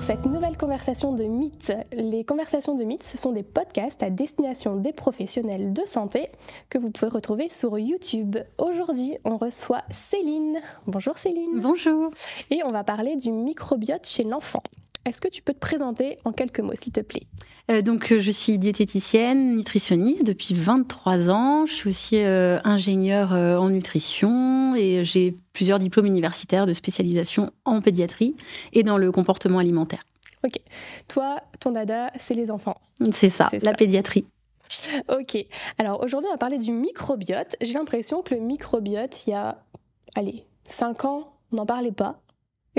cette nouvelle conversation de mythes. Les conversations de mythes, ce sont des podcasts à destination des professionnels de santé que vous pouvez retrouver sur YouTube. Aujourd'hui, on reçoit Céline. Bonjour Céline. Bonjour. Et on va parler du microbiote chez l'enfant. Est-ce que tu peux te présenter en quelques mots, s'il te plaît euh, Donc, euh, je suis diététicienne, nutritionniste depuis 23 ans. Je suis aussi euh, ingénieure en nutrition et j'ai plusieurs diplômes universitaires de spécialisation en pédiatrie et dans le comportement alimentaire. Ok. Toi, ton dada, c'est les enfants. C'est ça, la pédiatrie. Ok. Alors aujourd'hui, on va parler du microbiote. J'ai l'impression que le microbiote, il y a, allez, 5 ans, on n'en parlait pas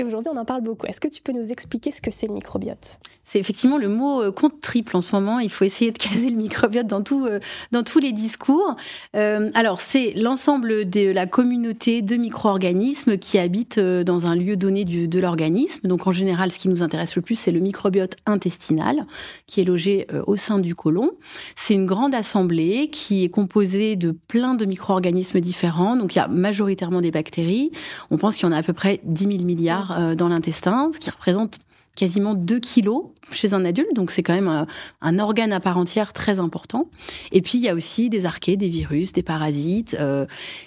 aujourd'hui, on en parle beaucoup. Est-ce que tu peux nous expliquer ce que c'est le microbiote C'est effectivement le mot euh, compte triple en ce moment. Il faut essayer de caser le microbiote dans, tout, euh, dans tous les discours. Euh, alors, c'est l'ensemble de la communauté de micro-organismes qui habitent dans un lieu donné de l'organisme. Donc, en général, ce qui nous intéresse le plus, c'est le microbiote intestinal qui est logé au sein du côlon. C'est une grande assemblée qui est composée de plein de micro-organismes différents. Donc, il y a majoritairement des bactéries. On pense qu'il y en a à peu près 10 000 milliards euh, dans l'intestin, ce qui représente quasiment 2 kilos chez un adulte, donc c'est quand même euh, un, organe à part entière très important. Et puis il y a aussi des archées, des virus, des parasites, euh,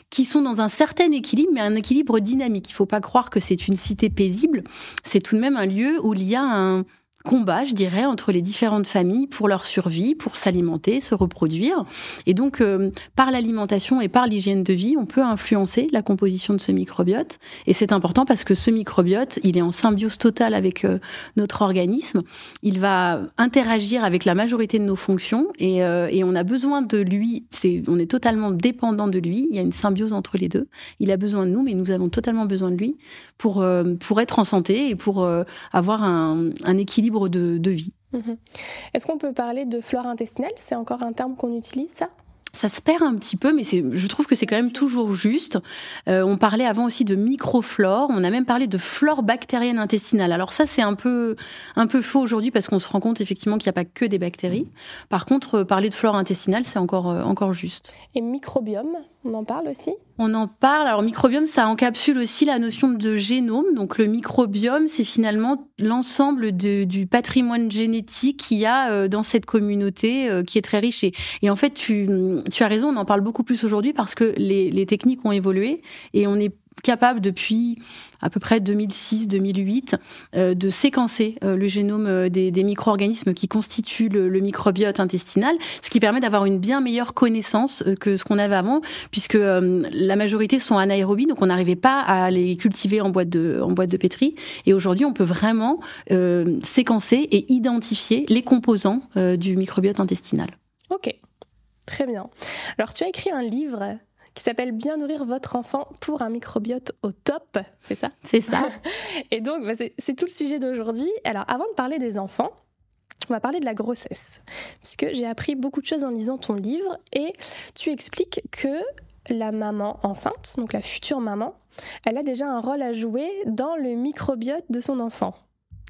qui sont dans un certain équilibre, mais un équilibre dynamique. Il ne faut pas croire que c'est une cité paisible, c'est tout de même un lieu où il y a un, combat, je dirais, entre les différentes familles pour leur survie, pour s'alimenter, se reproduire. Et donc, euh, par l'alimentation et par l'hygiène de vie, on peut influencer la composition de ce microbiote. Et c'est important parce que ce microbiote, il est en symbiose totale avec euh, notre organisme. Il va interagir avec la majorité de nos fonctions euh, et, on a besoin de lui. C'est, on est totalement dépendant de lui. Il y a une symbiose entre les deux. Il a besoin de nous, mais nous avons totalement besoin de lui pour, pour être en santé et pour avoir un équilibre de, vie. Mhm. Est-ce qu'on peut parler de flore intestinale C'est encore un terme qu'on utilise, ça ça se perd un petit peu, mais je trouve que c'est quand même toujours juste. Euh, on parlait avant aussi de microflore, on a même parlé de flore bactérienne intestinale. Alors ça, c'est un peu, un peu faux aujourd'hui parce qu'on se rend compte effectivement qu'il n'y a pas que des bactéries. Par contre, euh, parler de flore intestinale, c'est encore, euh, encore juste. Et microbiome, on en parle aussi on en parle. Alors, microbiome, ça encapsule aussi la notion de génome. Donc, le microbiome, c'est finalement l'ensemble du patrimoine génétique qu'il y a euh, dans cette communauté euh, qui est très riche. Et, en fait, tu, as raison, on en parle beaucoup plus aujourd'hui parce que les, les techniques ont évolué et on est capable depuis à peu près 2006-2008 euh, de séquencer euh, le génome euh, des, micro-organismes qui constituent le, microbiote intestinal, ce qui permet d'avoir une bien meilleure connaissance que ce qu'on avait avant, puisque la majorité sont anaérobies, donc on n'arrivait pas à les cultiver en boîte de, en boîte de pétri. Et aujourd'hui, on peut vraiment séquencer et identifier les composants du microbiote intestinal. Ok, très bien. Alors tu as écrit un livre qui s'appelle Bien nourrir votre enfant pour un microbiote au top. C'est ça C'est ça. et donc, bah, c'est tout le sujet d'aujourd'hui. Alors, avant de parler des enfants, on va parler de la grossesse, puisque j'ai appris beaucoup de choses en lisant ton livre et tu expliques que la maman enceinte, donc la future maman, elle a déjà un rôle à jouer dans le microbiote de son enfant.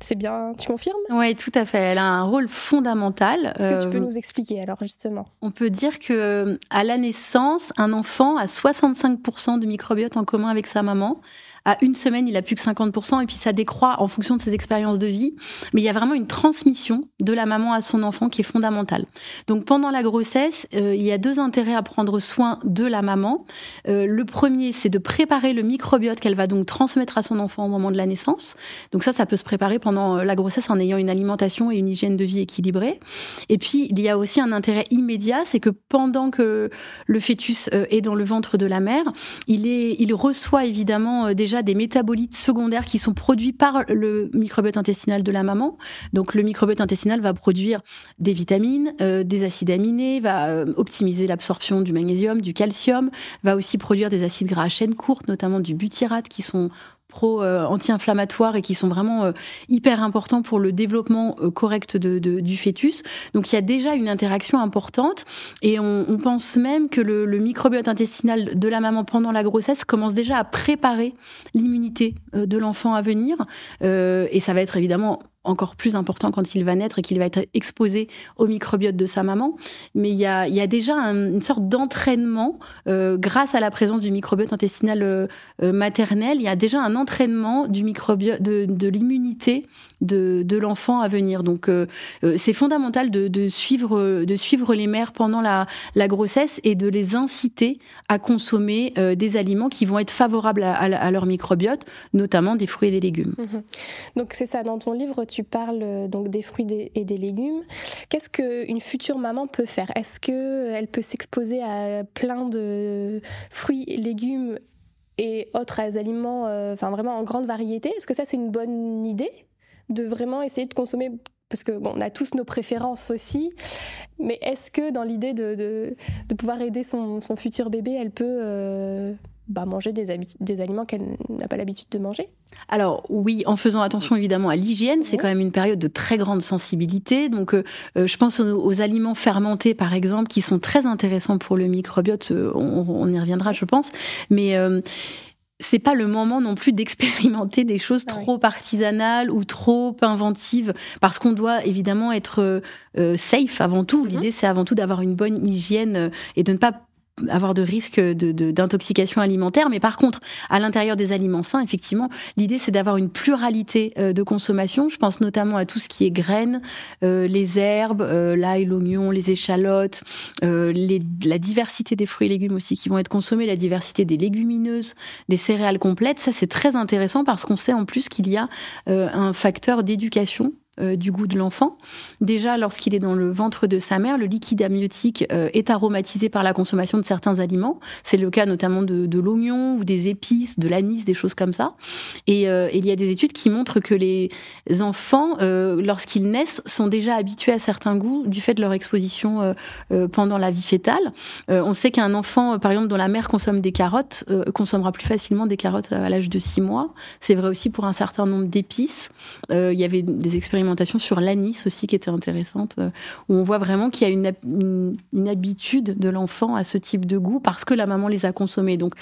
C'est bien, tu confirmes Oui, tout à fait. Elle a un rôle fondamental. Est-ce que tu peux euh, nous expliquer alors justement On peut dire que euh, à la naissance, un enfant a 65% de microbiote en commun avec sa maman à une semaine, il a plus que 50%, et puis ça décroît en fonction de ses expériences de vie. Mais il y a vraiment une transmission de la maman à son enfant qui est fondamentale. Donc pendant la grossesse, euh, il y a deux intérêts à prendre soin de la maman. Euh, le premier, c'est de préparer le microbiote qu'elle va donc transmettre à son enfant au moment de la naissance. Donc ça, ça peut se préparer pendant euh, la grossesse en ayant une alimentation et une hygiène de vie équilibrée. Et puis, il y a aussi un intérêt immédiat, c'est que pendant que le fœtus est dans le ventre de la mère, il, est, il reçoit évidemment déjà des métabolites secondaires qui sont produits par le microbiote intestinal de la maman. Donc le microbiote intestinal va produire des vitamines, euh, des acides aminés, va euh, optimiser l'absorption du magnésium, du calcium, va aussi produire des acides gras à chaîne courte, notamment du butyrate, qui sont pro euh, anti-inflammatoires et qui sont vraiment euh, hyper importants pour le développement euh, correct du fœtus. Donc il y a déjà une interaction importante et on, pense même que le, microbiote intestinal de la maman pendant la grossesse commence déjà à préparer l'immunité de l'enfant à venir. et ça va être évidemment encore plus important quand il va naître et qu'il va être exposé au microbiote de sa maman. Mais il y a, déjà une sorte d'entraînement euh, grâce à la présence du microbiote intestinal euh, euh, maternel. Il y a déjà un entraînement du microbiote de l'immunité de, l'enfant à venir. Donc euh, euh, c'est fondamental de, suivre, de suivre les mères pendant la, grossesse et de les inciter à consommer euh, des aliments qui vont être favorables à, leur microbiote, notamment des fruits et des légumes. Mhm. Donc c'est ça, dans ton livre, tu parles donc des fruits et des légumes. Qu'est-ce qu'une future maman peut faire Est-ce qu'elle peut s'exposer à plein de fruits, légumes et autres aliments, enfin vraiment en grande variété Est-ce que ça c'est une bonne idée de vraiment essayer de consommer parce que bon, on a tous nos préférences aussi, mais est-ce que dans l'idée de, de, pouvoir aider son, son, futur bébé, elle peut euh, bah, manger des, des aliments qu'elle n'a pas l'habitude de manger alors oui, en faisant attention évidemment à l'hygiène, c'est quand même une période de très grande sensibilité. Donc euh, euh, je pense aux, aliments fermentés par exemple qui sont très intéressants pour le microbiote. On, y reviendra, je pense. Mais c'est pas le moment non plus d'expérimenter des choses ah trop artisanales ou trop inventives, parce qu'on doit évidemment être euh, euh, safe avant tout. Mm-hmm. L'idée, c'est avant tout d'avoir une bonne hygiène euh, et de ne pas avoir de risque d'intoxication de, alimentaire. Mais par contre, à l'intérieur des aliments sains, effectivement, l'idée c'est d'avoir une pluralité euh, de consommation. Je pense notamment à tout ce qui est graines, euh, les herbes, euh, l'ail, l'oignon, les échalotes, la diversité des fruits et légumes aussi qui vont être consommés, la diversité des légumineuses, des céréales complètes. Ça c'est très intéressant parce qu'on sait en plus qu'il y a un facteur d'éducation euh, du goût de l'enfant. Déjà, lorsqu'il est dans le ventre de sa mère, le liquide amniotique euh, est aromatisé par la consommation de certains aliments. C'est le cas notamment de, l'oignon ou des épices, de l'anis, des choses comme ça. Et euh, il y a des études qui montrent que les enfants, lorsqu'ils naissent, sont déjà habitués à certains goûts du fait de leur exposition pendant la vie fétale. on sait qu'un enfant, par exemple, dont la mère consomme des carottes, consommera plus facilement des carottes à l'âge de 6 mois. C'est vrai aussi pour un certain nombre d'épices. il y avait des expériences sur l'anis aussi qui était intéressante, euh, où on voit vraiment qu'il y a une, habitude de l'enfant à ce type de goût parce que la maman les a consommés. Donc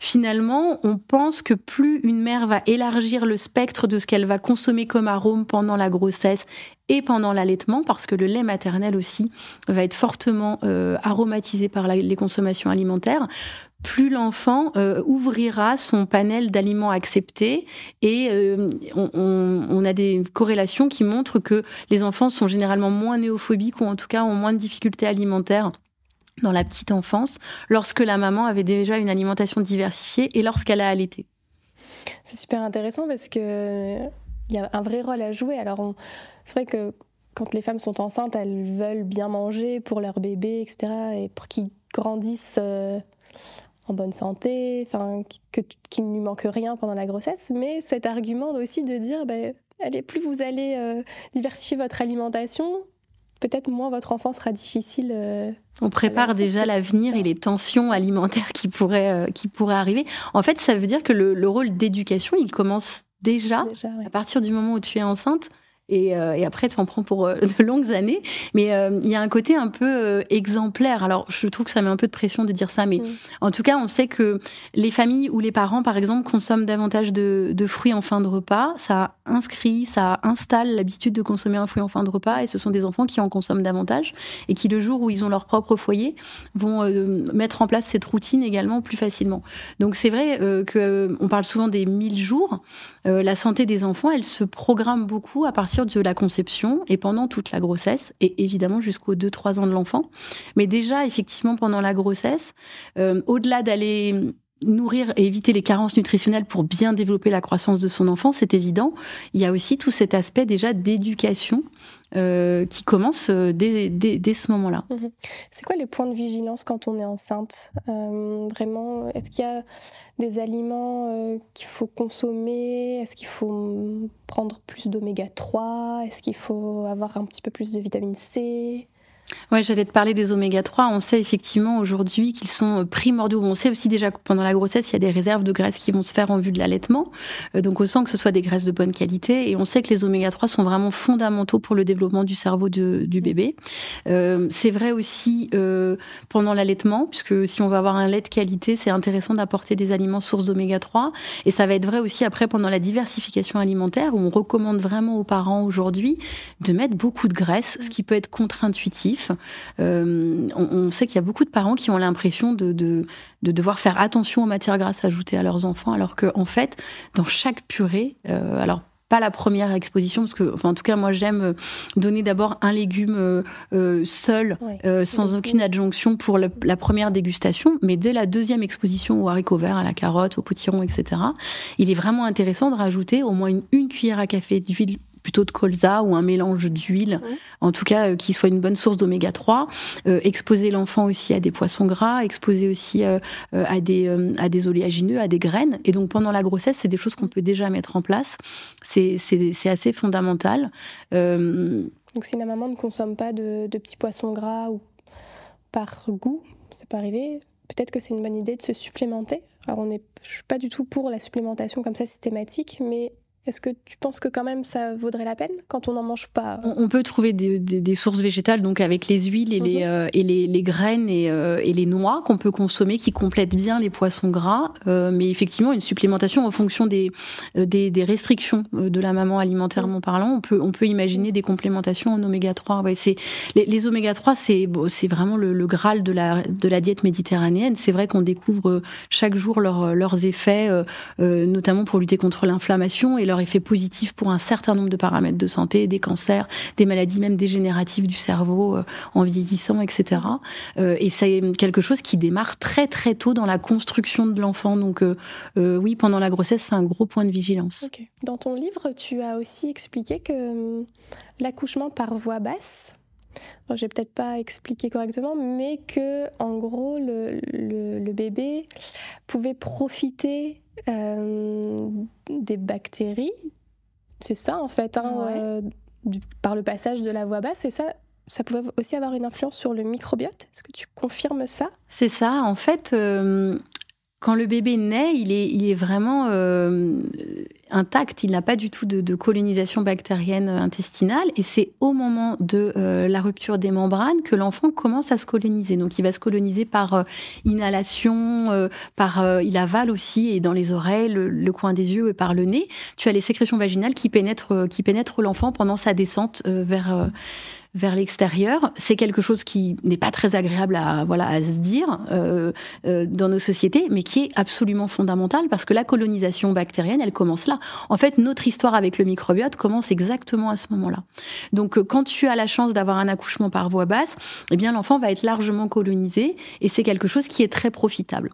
finalement, on pense que plus une mère va élargir le spectre de ce qu'elle va consommer comme arôme pendant la grossesse et pendant l'allaitement, parce que le lait maternel aussi va être fortement euh, aromatisé par les consommations alimentaires, plus l'enfant euh, ouvrira son panel d'aliments acceptés et euh, on, a des corrélations qui montrent que les enfants sont généralement moins néophobiques ou en tout cas ont moins de difficultés alimentaires dans la petite enfance lorsque la maman avait déjà une alimentation diversifiée et lorsqu'elle a allaité. C'est super intéressant parce que il y a un vrai rôle à jouer. Alors c'est vrai que quand les femmes sont enceintes, elles veulent bien manger pour leur bébé, etc. et pour qu'ils grandissent euh, en bonne santé, enfin que qu'il ne lui manque rien pendant la grossesse, mais cet argument aussi de dire bah, allez plus vous allez euh, diversifier votre alimentation, peut-être moins votre enfant sera difficile. Euh, on prépare déjà l'avenir et les tensions alimentaires qui pourraient, euh, qui pourraient arriver. En fait, ça veut dire que le, rôle d'éducation, il commence déjà, à partir du moment où tu es enceinte. Et, euh, et, après, tu en prends pour euh, de longues années. Mais euh, il y a un côté un peu exemplaire. Alors, je trouve que ça met un peu de pression de dire ça, mais mm. en tout cas, on sait que les familles ou les parents, par exemple, consomment davantage de, de fruits en fin de repas. Ça inscrit, ça installe l'habitude de consommer un fruit en fin de repas. Et ce sont des enfants qui en consomment davantage et qui, le jour où ils ont leur propre foyer, vont mettre en place cette routine également plus facilement. Donc, c'est vrai qu'on parle souvent des 1000 jours. Euh, la santé des enfants, elle se programme beaucoup à partir de la conception et pendant toute la grossesse, et évidemment jusqu'aux 2-3 ans de l'enfant. Mais déjà, effectivement, pendant la grossesse, euh, au-delà d'aller nourrir et éviter les carences nutritionnelles pour bien développer la croissance de son enfant, c'est évident. Il y a aussi tout cet aspect déjà d'éducation euh, qui commence euh, dès, ce moment-là. Mhm. C'est quoi les points de vigilance quand on est enceinte euh, Vraiment, est-ce qu'il y a des aliments qu'il faut consommer Est-ce qu'il faut prendre plus d'oméga 3 Est-ce qu'il faut avoir un petit peu plus de vitamine C oui, j'allais te parler des oméga 3. On sait effectivement aujourd'hui qu'ils sont euh, primordiaux. On sait aussi déjà que pendant la grossesse, il y a des réserves de graisses qui vont se faire en vue de l'allaitement. Euh, donc, on sent que ce soit des graisses de bonne qualité. Et on sait que les oméga 3 sont vraiment fondamentaux pour le développement du cerveau du bébé. Euh, c'est vrai aussi pendant l'allaitement, puisque si on veut avoir un lait de qualité, c'est intéressant d'apporter des aliments sources d'oméga 3. Et ça va être vrai aussi après pendant la diversification alimentaire, où on recommande vraiment aux parents aujourd'hui de mettre beaucoup de graisses, ce qui peut être contre-intuitif euh, on, sait qu'il y a beaucoup de parents qui ont l'impression de, devoir faire attention aux matières grasses ajoutées à leurs enfants, alors qu'en en fait, dans chaque purée, euh, alors pas la première exposition parce que en tout cas moi j'aime euh, donner d'abord un légume seul sans aucune adjonction pour la première dégustation mais dès la deuxième exposition au haricot vert à la carotte au potiron etc il est vraiment intéressant de rajouter au moins une, une cuillère à café d'huile plutôt de colza ou un mélange d'huile, en tout cas euh, qui soit une bonne source d'oméga 3. Euh, exposer l'enfant aussi à des poissons gras, exposer aussi euh, à, des, à des oléagineux, à des graines. Et donc pendant la grossesse, c'est des choses qu'on peut déjà mettre en place. C'est assez fondamental. Donc si la maman ne consomme pas de, petits poissons gras ou par goût, ça pas arrivé, peut-être que c'est une bonne idée de se supplémenter. Alors on est, suis pas du tout pour la supplémentation comme ça systématique, mais est-ce que tu penses que quand même ça vaudrait la peine quand on n'en mange pas on, peut trouver des, sources végétales, donc avec les huiles et, les, mhm. euh, et les, graines et, euh, et les noix qu'on peut consommer qui complètent bien les poissons gras, euh, mais effectivement une supplémentation en fonction des, des, restrictions de la maman alimentairement mhm. parlant, on peut, on peut imaginer mhm. des complémentations en oméga 3. Ouais, c'est, les, oméga 3, c'est, c'est vraiment le, graal de la, de la diète méditerranéenne. C'est vrai qu'on découvre chaque jour leur, leurs effets, notamment pour lutter contre l'inflammation et leur effet positif pour un certain nombre de paramètres de santé, des cancers, des maladies même dégénératives du cerveau euh, en vieillissant, etc. Euh, et c'est quelque chose qui démarre très très tôt dans la construction de l'enfant. Donc euh, euh, oui, pendant la grossesse, c'est un gros point de vigilance. Dans ton livre, tu as aussi expliqué que hum, l'accouchement par voie basse, j'ai peut-être pas expliqué correctement, mais que en gros le bébé pouvait profiter euh, des bactéries, c'est ça en fait, hein, euh, par le passage de la voix basse, et ça, ça pouvait aussi avoir une influence sur le microbiote. Est-ce que tu confirmes ça C'est ça, en fait, euh, quand le bébé naît, il est, il est vraiment euh, intact, il n'a pas du tout de, colonisation bactérienne euh, intestinale, et c'est au moment de euh, la rupture des membranes que l'enfant commence à se coloniser. Donc il va se coloniser par inhalation, par il avale aussi, et dans les oreilles, le, coin des yeux et par le nez. Tu as les sécrétions vaginales qui pénètrent, qui pénètrent l'enfant pendant sa descente vers vers l'extérieur. C'est quelque chose qui n'est pas très agréable à, voilà, à se dire euh, euh, dans nos sociétés, mais qui est absolument fondamental parce que la colonisation bactérienne, elle commence là. En fait, notre histoire avec le microbiote commence exactement à ce moment-là. Donc, euh, quand tu as la chance d'avoir un accouchement par voie basse, eh bien, l'enfant va être largement colonisé et c'est quelque chose qui est très profitable.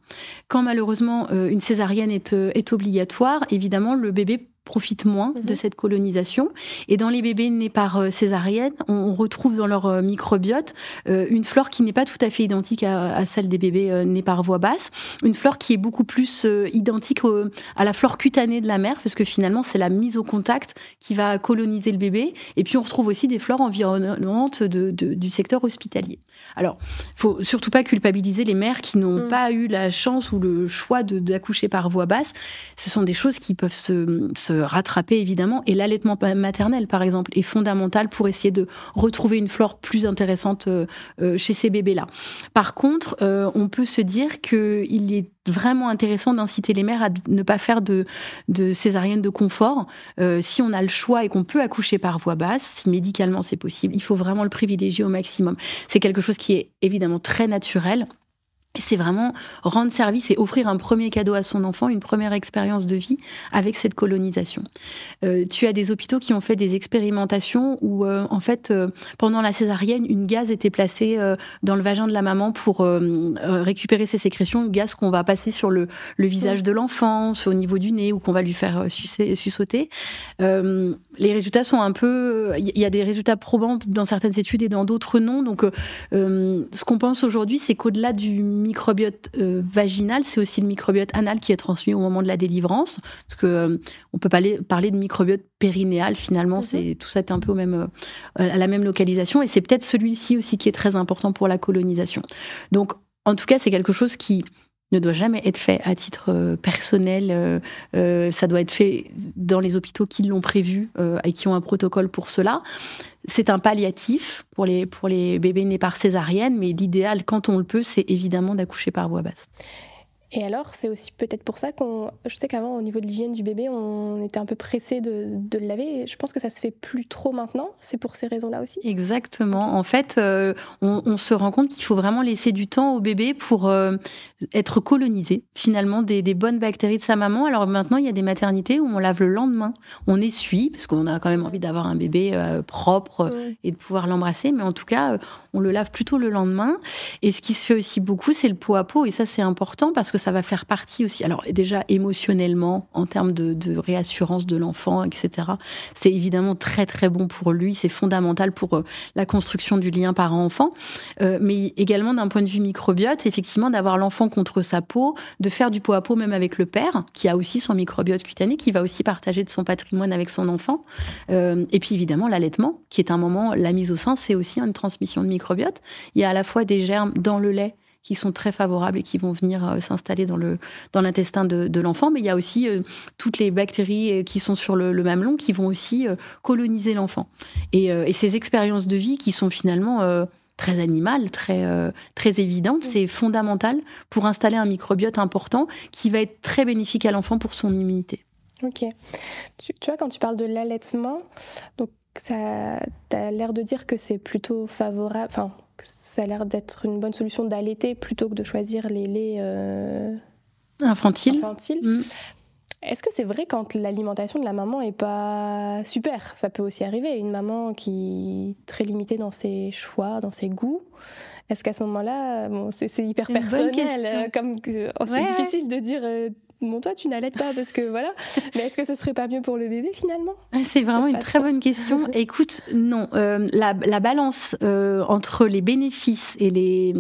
Quand malheureusement une césarienne est, est obligatoire, évidemment, le bébé profitent moins de mhm. cette colonisation. Et dans les bébés nés par euh, césarienne, on, retrouve dans leur euh, microbiote euh, une flore qui n'est pas tout à fait identique à, celle des bébés nés par voie basse, une flore qui est beaucoup plus identique à la flore cutanée de la mère, parce que finalement c'est la mise au contact qui va coloniser le bébé. Et puis on retrouve aussi des flores environnantes de, du secteur hospitalier. Alors, faut surtout pas culpabiliser les mères qui n'ont mm. pas eu la chance ou le choix d'accoucher par voie basse. Ce sont des choses qui peuvent se rattraper évidemment. Et l'allaitement maternel, par exemple, est fondamental pour essayer de retrouver une flore plus intéressante euh, euh, chez ces bébés-là. Par contre, euh, on peut se dire qu'il est vraiment intéressant d'inciter les mères à ne pas faire de, de césarienne de confort. si on a le choix et qu'on peut accoucher par voie basse, si médicalement c'est possible, il faut vraiment le privilégier au maximum. C'est quelque chose qui est évidemment très naturel c'est vraiment rendre service et offrir un premier cadeau à son enfant, une première expérience de vie avec cette colonisation. Euh, tu as des hôpitaux qui ont fait des expérimentations où, euh, en fait, euh, pendant la césarienne, une gaz était placée dans le vagin de la maman pour récupérer ses sécrétions, une gaz qu'on va passer sur le, visage de l'enfant, au niveau du nez, ou qu'on va lui faire sucer, sussauter. les résultats sont un peu... Il y a des résultats probants dans certaines études et dans d'autres non. Donc, ce qu'on pense aujourd'hui, c'est qu'au-delà du microbiote euh, vaginal, c'est aussi le microbiote anal qui est transmis au moment de la délivrance. Parce que euh, on peut parler, parler de microbiote périnéal finalement, mhm. c'est tout ça est un peu au même, euh, à la même localisation. Et c'est peut-être celui-ci aussi qui est très important pour la colonisation. Donc en tout cas, c'est quelque chose qui ne doit jamais être fait à titre euh, personnel. Euh, euh, ça doit être fait dans les hôpitaux qui l'ont prévu et qui ont un protocole pour cela. C'est un palliatif pour les, pour les bébés nés par césarienne, mais l'idéal, quand on le peut, c'est évidemment d'accoucher par voie basse. Et alors, c'est aussi peut-être pour ça qu'on. Je sais qu'avant, au niveau de l'hygiène du bébé, on était un peu pressé de, le laver. je pense que ça se fait plus trop maintenant. C'est pour ces raisons-là aussi. Exactement. En fait, euh, on, se rend compte qu'il faut vraiment laisser du temps au bébé pour euh, être colonisé, finalement, des, bonnes bactéries de sa maman. Alors maintenant, il y a des maternités où on lave le lendemain. On essuie, parce qu'on a quand même envie d'avoir un bébé euh, propre et de pouvoir l'embrasser. Mais en tout cas, on le lave plutôt le lendemain. Et ce qui se fait aussi beaucoup, c'est le pot à peau Et ça, c'est important parce que ça va faire partie aussi. Alors déjà émotionnellement, en termes de, réassurance de l'enfant, etc. C'est évidemment très très bon pour lui. C'est fondamental pour euh, la construction du lien parent-enfant, euh, mais également d'un point de vue microbiote, effectivement d'avoir l'enfant contre sa peau, de faire du peau à peau même avec le père, qui a aussi son microbiote cutané, qui va aussi partager de son patrimoine avec son enfant. Euh, et puis évidemment l'allaitement, qui est un moment, la mise au sein, c'est aussi une transmission de microbiote. Il y a à la fois des germes dans le lait qui sont très favorables et qui vont venir euh, s'installer dans l'intestin le, dans de, de l'enfant. Mais il y a aussi euh, toutes les bactéries euh, qui sont sur le, mamelon qui vont aussi coloniser l'enfant. Et, ces expériences de vie qui sont finalement très animales, très, évidentes, très C'est fondamental pour installer un microbiote important qui va être très bénéfique à l'enfant pour son immunité. Ok. Tu, vois, quand tu parles de l'allaitement, donc ça, tu as l'air de dire que c'est plutôt favorable, enfin, ça a l'air d'être une bonne solution d'allaiter plutôt que de choisir les laits euh, infantiles. infantiles. Mm. Est-ce que c'est vrai quand l'alimentation de la maman est pas super Ça peut aussi arriver. Une maman qui est très limitée dans ses choix, dans ses goûts. Est-ce qu'à ce, moment-là, bon, c'est hyper personnel, euh, comme oh, c'est difficile de dire euh, « Bon, toi, tu n'allaites pas parce que voilà. Mais est-ce que ce serait pas mieux pour le bébé finalement C'est vraiment une très bonne question. Écoute, non, euh, la, balance euh, entre les bénéfices et les,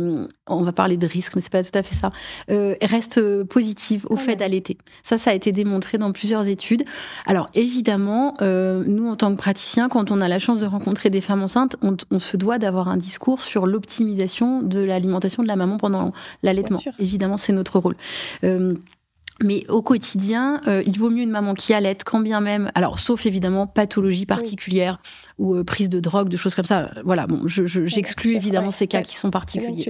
on va parler de risques, mais c'est pas tout à fait ça, euh, reste positive au fait d'allaiter. Ça, ça a été démontré dans plusieurs études. Alors évidemment, nous en tant que praticiens, quand on a la chance de rencontrer des femmes enceintes, on, on se doit d'avoir un discours sur l'optimisation de l'alimentation de la maman pendant l'allaitement. Évidemment, c'est notre rôle. Mais au quotidien, euh, il vaut mieux une maman qui allait, quand bien même, alors sauf évidemment pathologie particulière ou euh, prise de drogue, de choses comme ça. Euh, voilà, bon, j'exclus évidemment ces cas qui sont particuliers.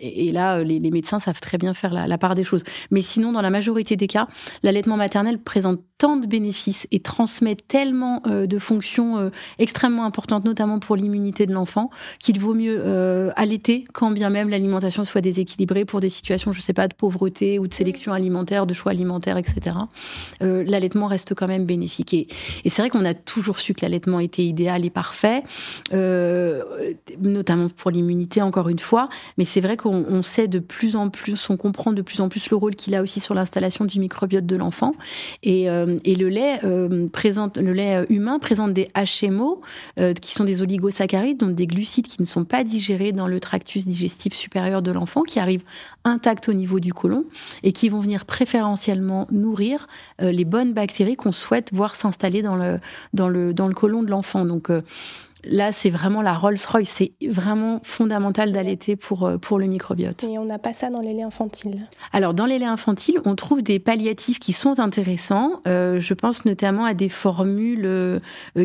et, là, les, médecins savent très bien faire la, part des choses. Mais sinon, dans la majorité des cas, l'allaitement maternel présente tant de bénéfices et transmet tellement euh, de fonctions euh, extrêmement importantes, notamment pour l'immunité de l'enfant, qu'il vaut mieux euh, allaiter quand bien même l'alimentation soit déséquilibrée pour des situations, je sais pas, de pauvreté ou de mm. sélection alimentaire, de choix alimentaire, etc. l'allaitement reste quand même bénéfique. Et, c'est vrai qu'on a toujours su que l'allaitement était idéal et parfait, notamment pour l'immunité, encore une fois. Mais c'est vrai qu'on sait de plus en plus, on comprend de plus en plus le rôle qu'il a aussi sur l'installation du microbiote de l'enfant. Et, euh, et le lait, euh, présente, le lait humain présente des HMO, euh, qui sont des oligosaccharides, donc des glucides qui ne sont pas digérés dans le tractus digestif supérieur de l'enfant, qui arrivent intacts au niveau du côlon et qui vont venir préférentiellement nourrir les bonnes bactéries qu'on souhaite voir s'installer dans le, dans, le, dans le côlon de l'enfant. Donc, là, c'est vraiment la Rolls-Royce. C'est vraiment fondamental d'allaiter pour, euh, pour le microbiote. Et on n'a pas ça dans les laits infantiles. Alors, dans les laits infantiles, on trouve des palliatifs qui sont intéressants. Euh, je pense notamment à des formules euh,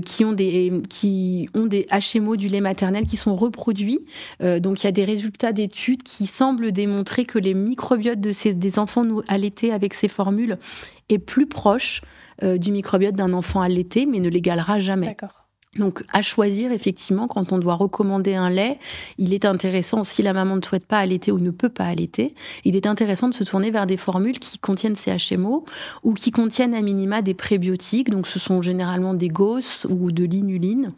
qui, ont des, qui ont des HMO du lait maternel qui sont reproduits. donc, il y a des résultats d'études qui semblent démontrer que les microbiotes de ces, des enfants nous allaités avec ces formules est plus proche du microbiote d'un enfant allaité, mais ne l'égalera jamais. D'accord. Donc, à choisir, effectivement, quand on doit recommander un lait, il est intéressant, si la maman ne souhaite pas allaiter ou ne peut pas allaiter, il est intéressant de se tourner vers des formules qui contiennent ces HMO ou qui contiennent à minima des prébiotiques. Donc, ce sont généralement des gosses ou de l'inuline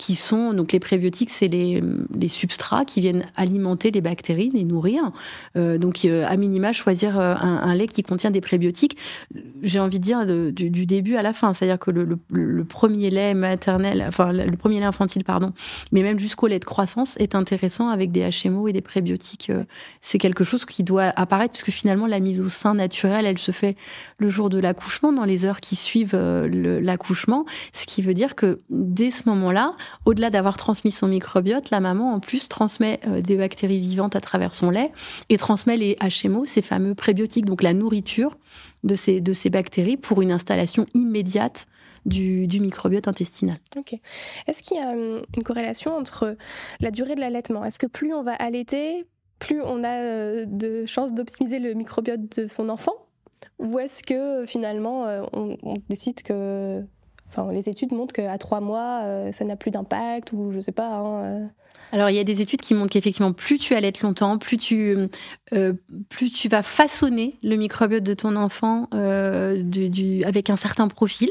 qui sont, donc les prébiotiques, c'est les, substrats qui viennent alimenter les bactéries, les nourrir. Euh, donc, euh, à minima, choisir euh, un, lait qui contient des prébiotiques, j'ai envie de dire, du, début à la fin. C'est-à-dire que le premier lait maternel, enfin le premier lait infantile, pardon, mais même jusqu'au lait de croissance est intéressant avec des HMO et des prébiotiques. Euh, c'est quelque chose qui doit apparaître puisque finalement la mise au sein naturelle, elle se fait le jour de l'accouchement, dans les heures qui suivent euh, l'accouchement, ce qui veut dire que dès ce moment-là, au-delà d'avoir transmis son microbiote, la maman en plus transmet euh, des bactéries vivantes à travers son lait et transmet les HMO, ces fameux prébiotiques, donc la nourriture de ces, de ces bactéries pour une installation immédiate du, microbiote intestinal. Ok. Est-ce qu'il y a euh, une corrélation entre la durée de l'allaitement Est-ce que plus on va allaiter, plus on a euh, de chances d'optimiser le microbiote de son enfant Ou est-ce que euh, finalement on, décide que Enfin, les études montrent qu'à trois mois, ça n'a plus d'impact, ou je sais pas. Hein, alors, il y a des études qui montrent qu'effectivement, plus tu allaites longtemps, plus tu, euh, plus tu vas façonner le microbiote de ton enfant euh, avec un certain profil.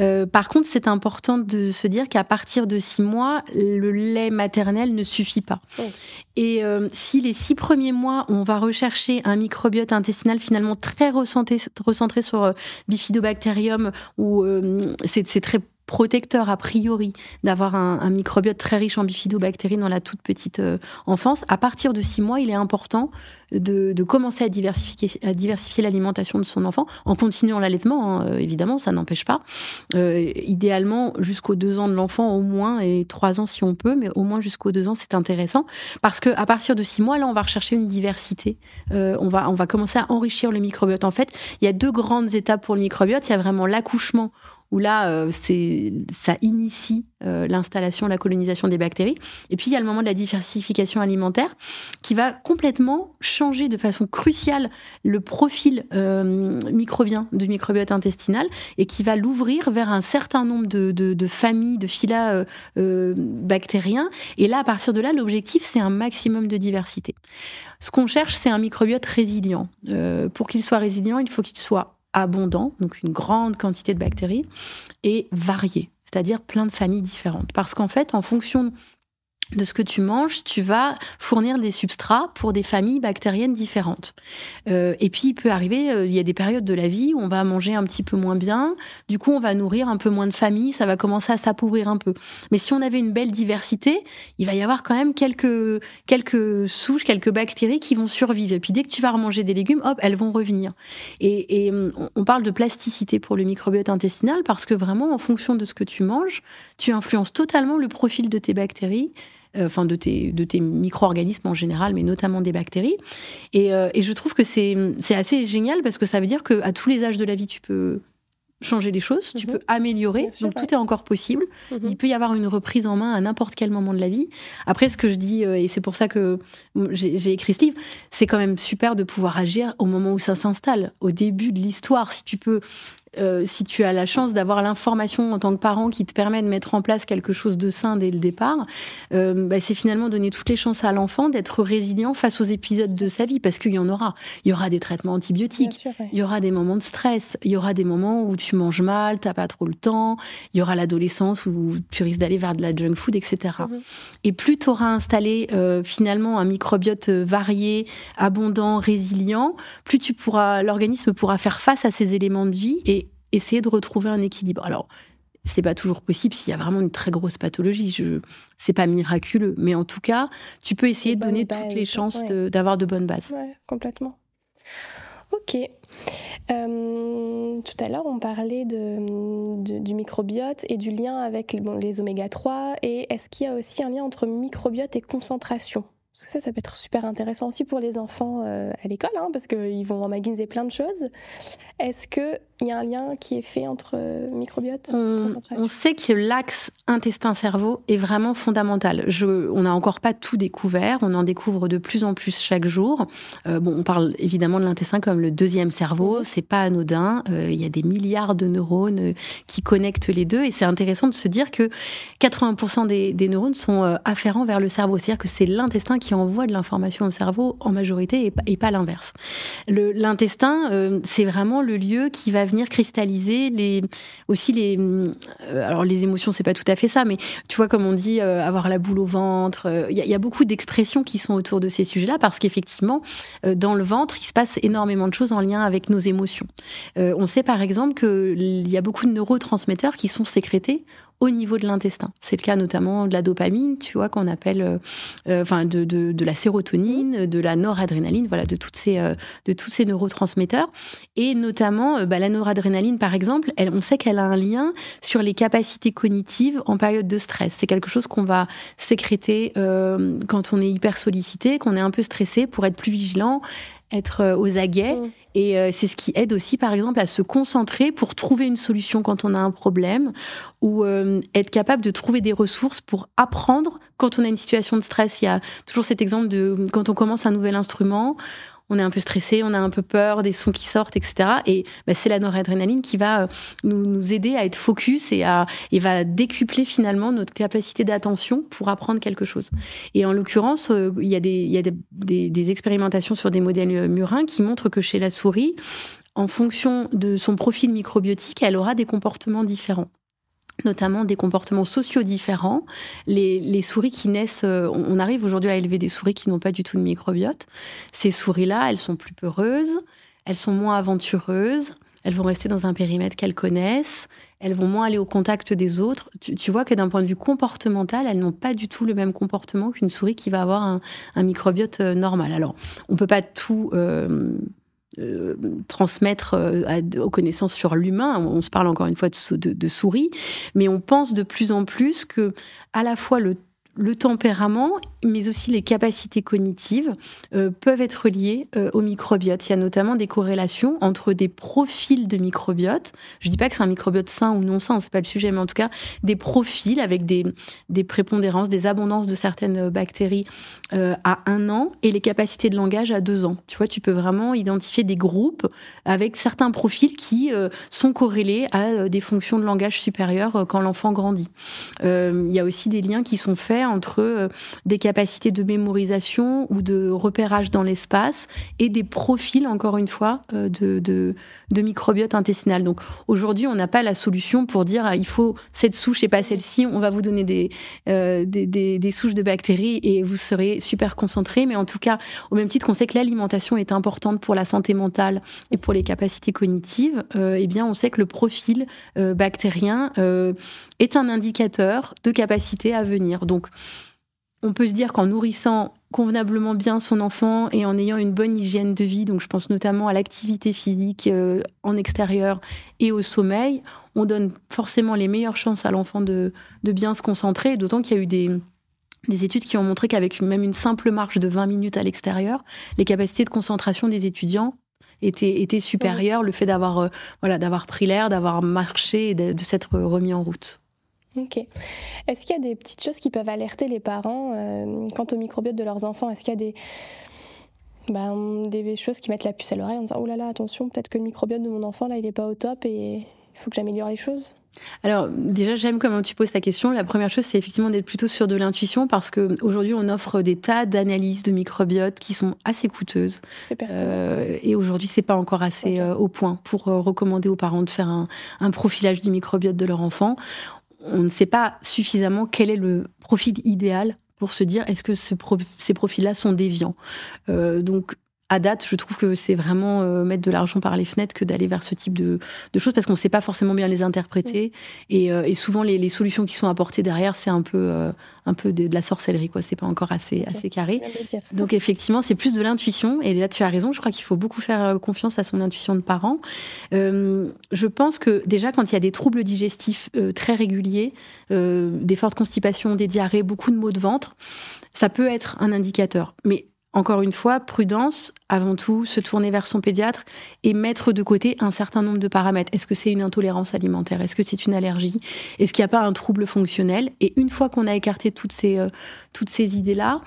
Euh, par contre, c'est important de se dire qu'à partir de six mois, le lait maternel ne suffit pas. Et si les six premiers mois, on va rechercher un microbiote intestinal finalement très recentré, recentré sur bifidobacterium, où c'est très protecteur a priori d'avoir un, microbiote très riche en bifidobactéries dans la toute petite euh, enfance. À partir de six mois, il est important de, commencer à diversifier, l'alimentation de son enfant en continuant l'allaitement, hein, euh, évidemment, ça n'empêche pas. Euh, idéalement, jusqu'aux deux ans de l'enfant au moins, et trois ans si on peut, mais au moins jusqu'aux deux ans, c'est intéressant parce que à partir de six mois, là, on va rechercher une diversité. on va on va commencer à enrichir le microbiote. En fait, il y a deux grandes étapes pour le microbiote. Il y a vraiment l'accouchement où là, euh, ça initie euh, l'installation, la colonisation des bactéries. Et puis, il y a le moment de la diversification alimentaire qui va complètement changer de façon cruciale le profil euh, microbien du microbiote intestinal et qui va l'ouvrir vers un certain nombre de, familles, de phyla bactériens. Et là, à partir de là, l'objectif, c'est un maximum de diversité. Ce qu'on cherche, c'est un microbiote résilient. pour qu'il soit résilient, il faut qu'il soit abondant, donc une grande quantité de bactéries, et varié, c'est-à-dire plein de familles différentes. Parce qu'en fait, en fonction de ce que tu manges, tu vas fournir des substrats pour des familles bactériennes différentes. Euh, et puis, il peut arriver, euh, il y a des périodes de la vie où on va manger un petit peu moins bien, du coup, on va nourrir un peu moins de familles, ça va commencer à s'appauvrir un peu. Mais si on avait une belle diversité, il va y avoir quand même quelques, quelques souches, quelques bactéries qui vont survivre. Et puis, dès que tu vas remanger des légumes, hop, elles vont revenir. Et, et hum, on parle de plasticité pour le microbiote intestinal parce que vraiment, en fonction de ce que tu manges, tu influences totalement le profil de tes bactéries euh, enfin de tes, de tes micro-organismes en général, mais notamment des bactéries. Et, euh, et je trouve que c'est assez génial parce que ça veut dire qu'à tous les âges de la vie, tu peux changer les choses, tu mhm. peux améliorer, donc tout est encore possible. Mhm. Il peut y avoir une reprise en main à n'importe quel moment de la vie. Après, ce que je dis, euh, et c'est pour ça que j'ai écrit ce livre, c'est quand même super de pouvoir agir au moment où ça s'installe, au début de l'histoire. Si tu peux euh, si tu as la chance d'avoir l'information en tant que parent qui te permet de mettre en place quelque chose de sain dès le départ, euh, bah, c'est finalement donner toutes les chances à l'enfant d'être résilient face aux épisodes de sa vie, parce qu'il y en aura. Il y aura des traitements antibiotiques, il y aura des moments de stress, il y aura des moments où tu manges mal, t'as pas trop le temps, il y aura l'adolescence où tu risques d'aller vers de la junk food, etc. Mhm. Et plus tu auras installé euh, finalement un microbiote varié, abondant, résilient, plus tu pourras, l'organisme pourra faire face à ces éléments de vie et essayer de retrouver un équilibre. Alors, c'est pas toujours possible s'il y a vraiment une très grosse pathologie. Je, c'est pas miraculeux, mais en tout cas, tu peux essayer de donner toutes les chances d'avoir de, bonnes bases. complètement. Ok. Euh, tout à l'heure, on parlait de, du microbiote et du lien avec les oméga 3. Et est-ce qu'il y a aussi un lien entre microbiote et concentration parce que ça, ça peut être super intéressant aussi pour les enfants euh, à l'école, hein, parce qu'ils vont emmagasiner plein de choses. Est-ce que il y a un lien qui est fait entre euh, microbiote on, on sait que l'axe intestin-cerveau est vraiment fondamental. Je, on n'a encore pas tout découvert, on en découvre de plus en plus chaque jour. Euh, on parle évidemment de l'intestin comme le deuxième cerveau, mhm. c'est pas anodin. Euh, il y a des milliards de neurones qui connectent les deux et c'est intéressant de se dire que 80% des, neurones sont afférents vers le cerveau, c'est-à-dire que c'est l'intestin qui envoie de l'information au cerveau en majorité et, pas l'inverse. L'intestin, c'est vraiment le lieu qui va venir cristalliser les, aussi les. Euh, alors, les émotions, c'est pas tout à fait ça, mais tu vois, comme on dit, euh, avoir la boule au ventre. Euh, il y, y, a beaucoup d'expressions qui sont autour de ces sujets-là, parce qu'effectivement, dans le ventre, il se passe énormément de choses en lien avec nos émotions. on sait par exemple il y a beaucoup de neurotransmetteurs qui sont sécrétés au niveau de l'intestin. C'est le cas notamment de la dopamine, tu vois, qu'on appelle, euh, euh, enfin, de, la sérotonine, mhm. de la noradrénaline, voilà, de, toutes ces, euh, de tous ces neurotransmetteurs. Et notamment, bah, la noradrénaline, par exemple, elle, on sait qu'elle a un lien sur les capacités cognitives en période de stress. C'est quelque chose qu'on va sécréter quand on est hyper sollicité, qu'on est un peu stressé pour être plus vigilant, être euh, aux aguets. Mm. Et euh, c'est ce qui aide aussi, par exemple, à se concentrer pour trouver une solution quand on a un problème ou euh, être capable de trouver des ressources pour apprendre quand on a une situation de stress. Il y a toujours cet exemple de quand on commence un nouvel instrument, on est un peu stressé, on a un peu peur des sons qui sortent, etc. Et bah, c'est la noradrénaline qui va euh, nous, aider à être focus et, va décupler finalement notre capacité d'attention pour apprendre quelque chose. Et en l'occurrence, euh, il y a, des expérimentations sur des modèles euh, murins qui montrent que chez la souris, en fonction de son profil microbiotique, elle aura des comportements différents notamment des comportements sociaux différents. Les, souris qui naissent, euh, on arrive aujourd'hui à élever des souris qui n'ont pas du tout de microbiote. Ces souris-là, elles sont plus peureuses, elles sont moins aventureuses, elles vont rester dans un périmètre qu'elles connaissent, elles vont moins aller au contact des autres. Tu, vois que d'un point de vue comportemental, elles n'ont pas du tout le même comportement qu'une souris qui va avoir un, microbiote euh, normal. Alors, on peut pas tout... Euh, euh, transmettre euh, aux connaissances sur l'humain. On, se parle encore une fois de, de souris, mais on pense de plus en plus que à la fois le le tempérament, mais aussi les capacités cognitives euh, peuvent être liées euh, au microbiote. Il y a notamment des corrélations entre des profils de microbiote. Je ne dis pas que c'est un microbiote sain ou non sain, c'est pas le sujet, mais en tout cas des profils avec des, prépondérances, des abondances de certaines euh, bactéries à un an et les capacités de langage à deux ans. Tu vois, tu peux vraiment identifier des groupes avec certains profils qui sont corrélés à des fonctions de langage supérieures quand l'enfant grandit. Il y a aussi des liens qui sont faits entre euh, des capacités de mémorisation ou de repérage dans l'espace et des profils, encore une fois, euh, de, de, microbiote intestinal. Donc aujourd'hui, on n'a pas la solution pour dire ah, il faut cette souche et pas mm. celle-ci, on va vous donner euh, des, des, souches de bactéries et vous serez super concentré. Mais en tout cas, au même titre qu'on sait que l'alimentation est importante pour la santé mentale et pour les capacités cognitives, eh bien on sait que le profil bactérien est un indicateur de capacité à venir. Donc, on peut se dire qu'en nourrissant convenablement bien son enfant et en ayant une bonne hygiène de vie, donc je pense notamment à l'activité physique euh, en extérieur et au sommeil, on donne forcément les meilleures chances à l'enfant de, bien se concentrer, d'autant qu'il y a eu des, études qui ont montré qu'avec même une simple marche de 20 minutes à l'extérieur, les capacités de concentration des étudiants étaient, étaient supérieures, le fait d'avoir euh, voilà, pris l'air, d'avoir marché et de s'être remis en route. Ok. Est-ce qu'il y a des petites choses qui peuvent alerter les parents euh, quant au microbiote de leurs enfants Est-ce qu'il y a des, ben, des choses qui mettent la puce à l'oreille en disant oh là là attention peut-être que le microbiote de mon enfant là il n'est pas au top et il faut que j'améliore les choses alors déjà j'aime comment tu poses ta question. La première chose c'est effectivement d'être plutôt sur de l'intuition parce que on offre des tas d'analyses de microbiote qui sont assez coûteuses. Euh, et aujourd'hui c'est pas encore assez euh, au point pour recommander aux parents de faire un, un, profilage du microbiote de leur enfant on ne sait pas suffisamment quel est le profil idéal pour se dire est-ce que ces profils-là sont déviants. Euh, donc à date, je trouve que c'est vraiment euh, mettre de l'argent par les fenêtres que d'aller vers ce type de, choses parce qu'on ne sait pas forcément bien les interpréter. Euh, et, souvent, les, solutions qui sont apportées derrière, c'est un peu, euh, un peu de, la sorcellerie, quoi. C'est pas encore assez, assez carré. Donc, effectivement, c'est plus de l'intuition. Et là, tu as raison. Je crois qu'il faut beaucoup faire confiance à son intuition de parent. je pense que déjà, quand il y a des troubles digestifs très réguliers, des fortes constipations, des diarrhées, beaucoup de maux de ventre, ça peut être un indicateur. Mais encore une fois, prudence, avant tout, se tourner vers son pédiatre et mettre de côté un certain nombre de paramètres. Est-ce que c'est une intolérance alimentaire Est-ce que c'est une allergie Est-ce qu'il n'y a pas un trouble fonctionnel Et une fois qu'on a écarté toutes ces, euh, ces idées-là,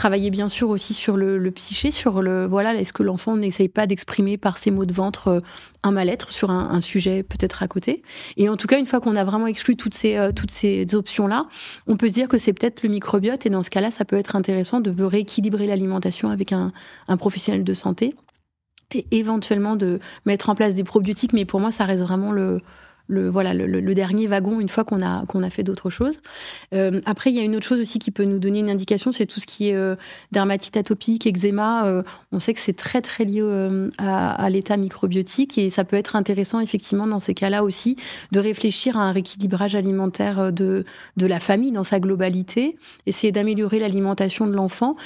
travailler bien sûr aussi sur le, psyché, sur le voilà, est-ce que l'enfant n'essaye pas d'exprimer par ses mots de ventre euh, un mal-être sur un, sujet peut-être à côté. Et en tout cas, une fois qu'on a vraiment exclu toutes ces, euh, toutes ces options-là, on peut se dire que c'est peut-être le microbiote. Et dans ce cas-là, ça peut être intéressant de rééquilibrer l'alimentation avec un, un professionnel de santé et éventuellement de mettre en place des probiotiques. Mais pour moi, ça reste vraiment le, le, voilà, le, dernier wagon une fois qu'on a, qu'on a fait d'autres choses. Euh, après, il y a une autre chose aussi qui peut nous donner une indication, c'est tout ce qui est euh, dermatite atopique, eczéma. Euh, on sait que c'est très très lié à, à l'état microbiotique et ça peut être intéressant effectivement dans ces cas-là aussi de réfléchir à un rééquilibrage alimentaire de, de la famille dans sa globalité, essayer d'améliorer l'alimentation de l'enfant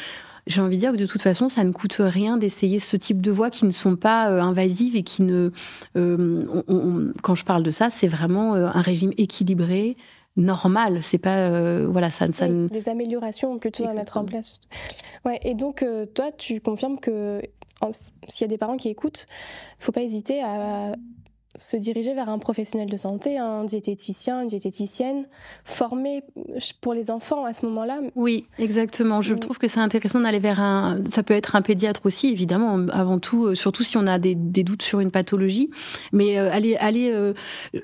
j'ai envie de dire que de toute façon, ça ne coûte rien d'essayer ce type de voix qui ne sont pas euh, invasives et qui ne. Euh, quand je parle de ça, c'est vraiment euh, un régime équilibré, normal. C'est pas voilà ça, ça Des améliorations plutôt à mettre en place. Ouais. Et donc toi, tu confirmes que s'il y a des parents qui écoutent, faut pas hésiter à se diriger vers un professionnel de santé, un diététicien, une diététicienne, formé pour les enfants à ce moment-là. Oui, exactement. Je mm. trouve que c'est intéressant d'aller vers un... Ça peut être un pédiatre aussi, évidemment, avant tout, euh, surtout si on a des, doutes sur une pathologie. Mais euh, aller, euh,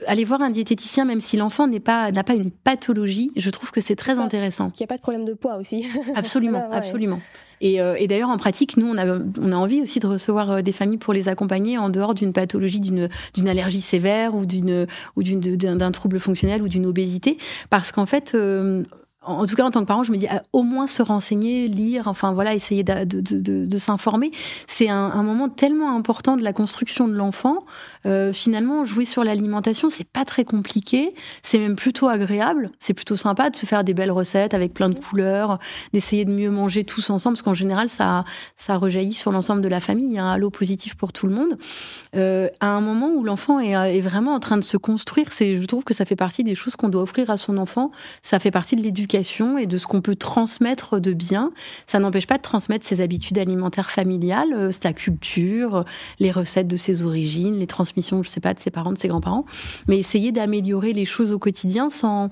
aller, voir un diététicien, même si l'enfant n'est pas, n'a pas une pathologie, je trouve que c'est très intéressant. Qu'il n'y a pas de problème de poids aussi. Absolument, absolument. Euh, et, d'ailleurs, en pratique, nous, on a, on a envie aussi de recevoir euh, des familles pour les accompagner en dehors d'une pathologie, d'une allergie sévère ou d'un trouble fonctionnel ou d'une obésité, parce qu'en fait, euh, en tout cas, en tant que parent, je me dis ah, au moins se renseigner, lire, enfin voilà, essayer de, s'informer. C'est un, moment tellement important de la construction de l'enfant euh, finalement, jouer sur l'alimentation, c'est pas très compliqué, c'est même plutôt agréable, c'est plutôt sympa de se faire des belles recettes avec plein de couleurs, d'essayer de mieux manger tous ensemble, parce qu'en général, ça, ça rejaillit sur l'ensemble de la famille, il y a un hein, halo positif pour tout le monde. Euh, à un moment où l'enfant euh, est, vraiment en train de se construire, c'est, je trouve que ça fait partie des choses qu'on doit offrir à son enfant, ça fait partie de l'éducation et de ce qu'on peut transmettre de bien. Ça n'empêche pas de transmettre ses habitudes alimentaires familiales, sa culture, les recettes de ses origines, les transformations mission, je sais pas, de ses parents, de ses grands-parents, mais essayer d'améliorer les choses au quotidien sans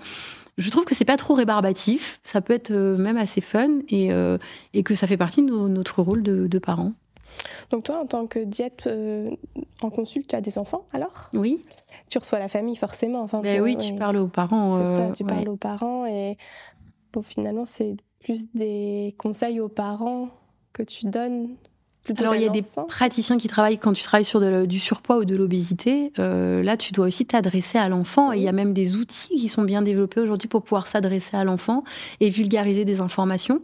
je trouve que c'est pas trop rébarbatif, ça peut être euh, même assez fun et, euh, et que ça fait partie de notre rôle de, parents. Donc toi, en tant que diète euh, en consulte, tu as des enfants alors Oui. Tu reçois la famille forcément. Enfin, ben oui, tu parles aux parents. ça, tu parles aux parents et finalement, c'est plus des conseils aux parents que tu donnes alors, il y a des praticiens qui travaillent quand tu travailles sur du surpoids ou de l'obésité. Euh, là, tu dois aussi t'adresser à l'enfant. Et il y a même des outils qui sont bien développés aujourd'hui pour pouvoir s'adresser à l'enfant et vulgariser des informations.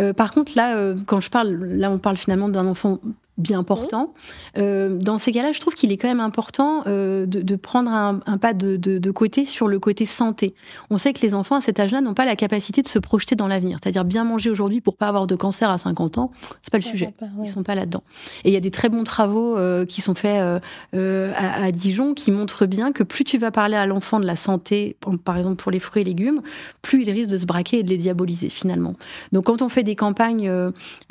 Euh, par contre, là, euh, quand je parle, là, on parle finalement d'un enfant bien mhm. portant. Euh, dans ces cas-là, je trouve qu'il est quand même important euh, de, prendre un, pas de, côté sur le côté santé. On sait que les enfants à cet âge-là n'ont pas la capacité de se projeter dans l'avenir, c'est-à-dire bien manger aujourd'hui pour pas avoir de cancer à 50 ans, c'est pas le sujet. Ils sont pas là-dedans. Et il y a des très bons travaux euh, qui sont faits à, à, Dijon qui montrent bien que plus tu vas parler à l'enfant de la santé, par exemple pour les fruits et légumes, plus il risque de se braquer et de les diaboliser finalement. Donc quand on fait des campagnes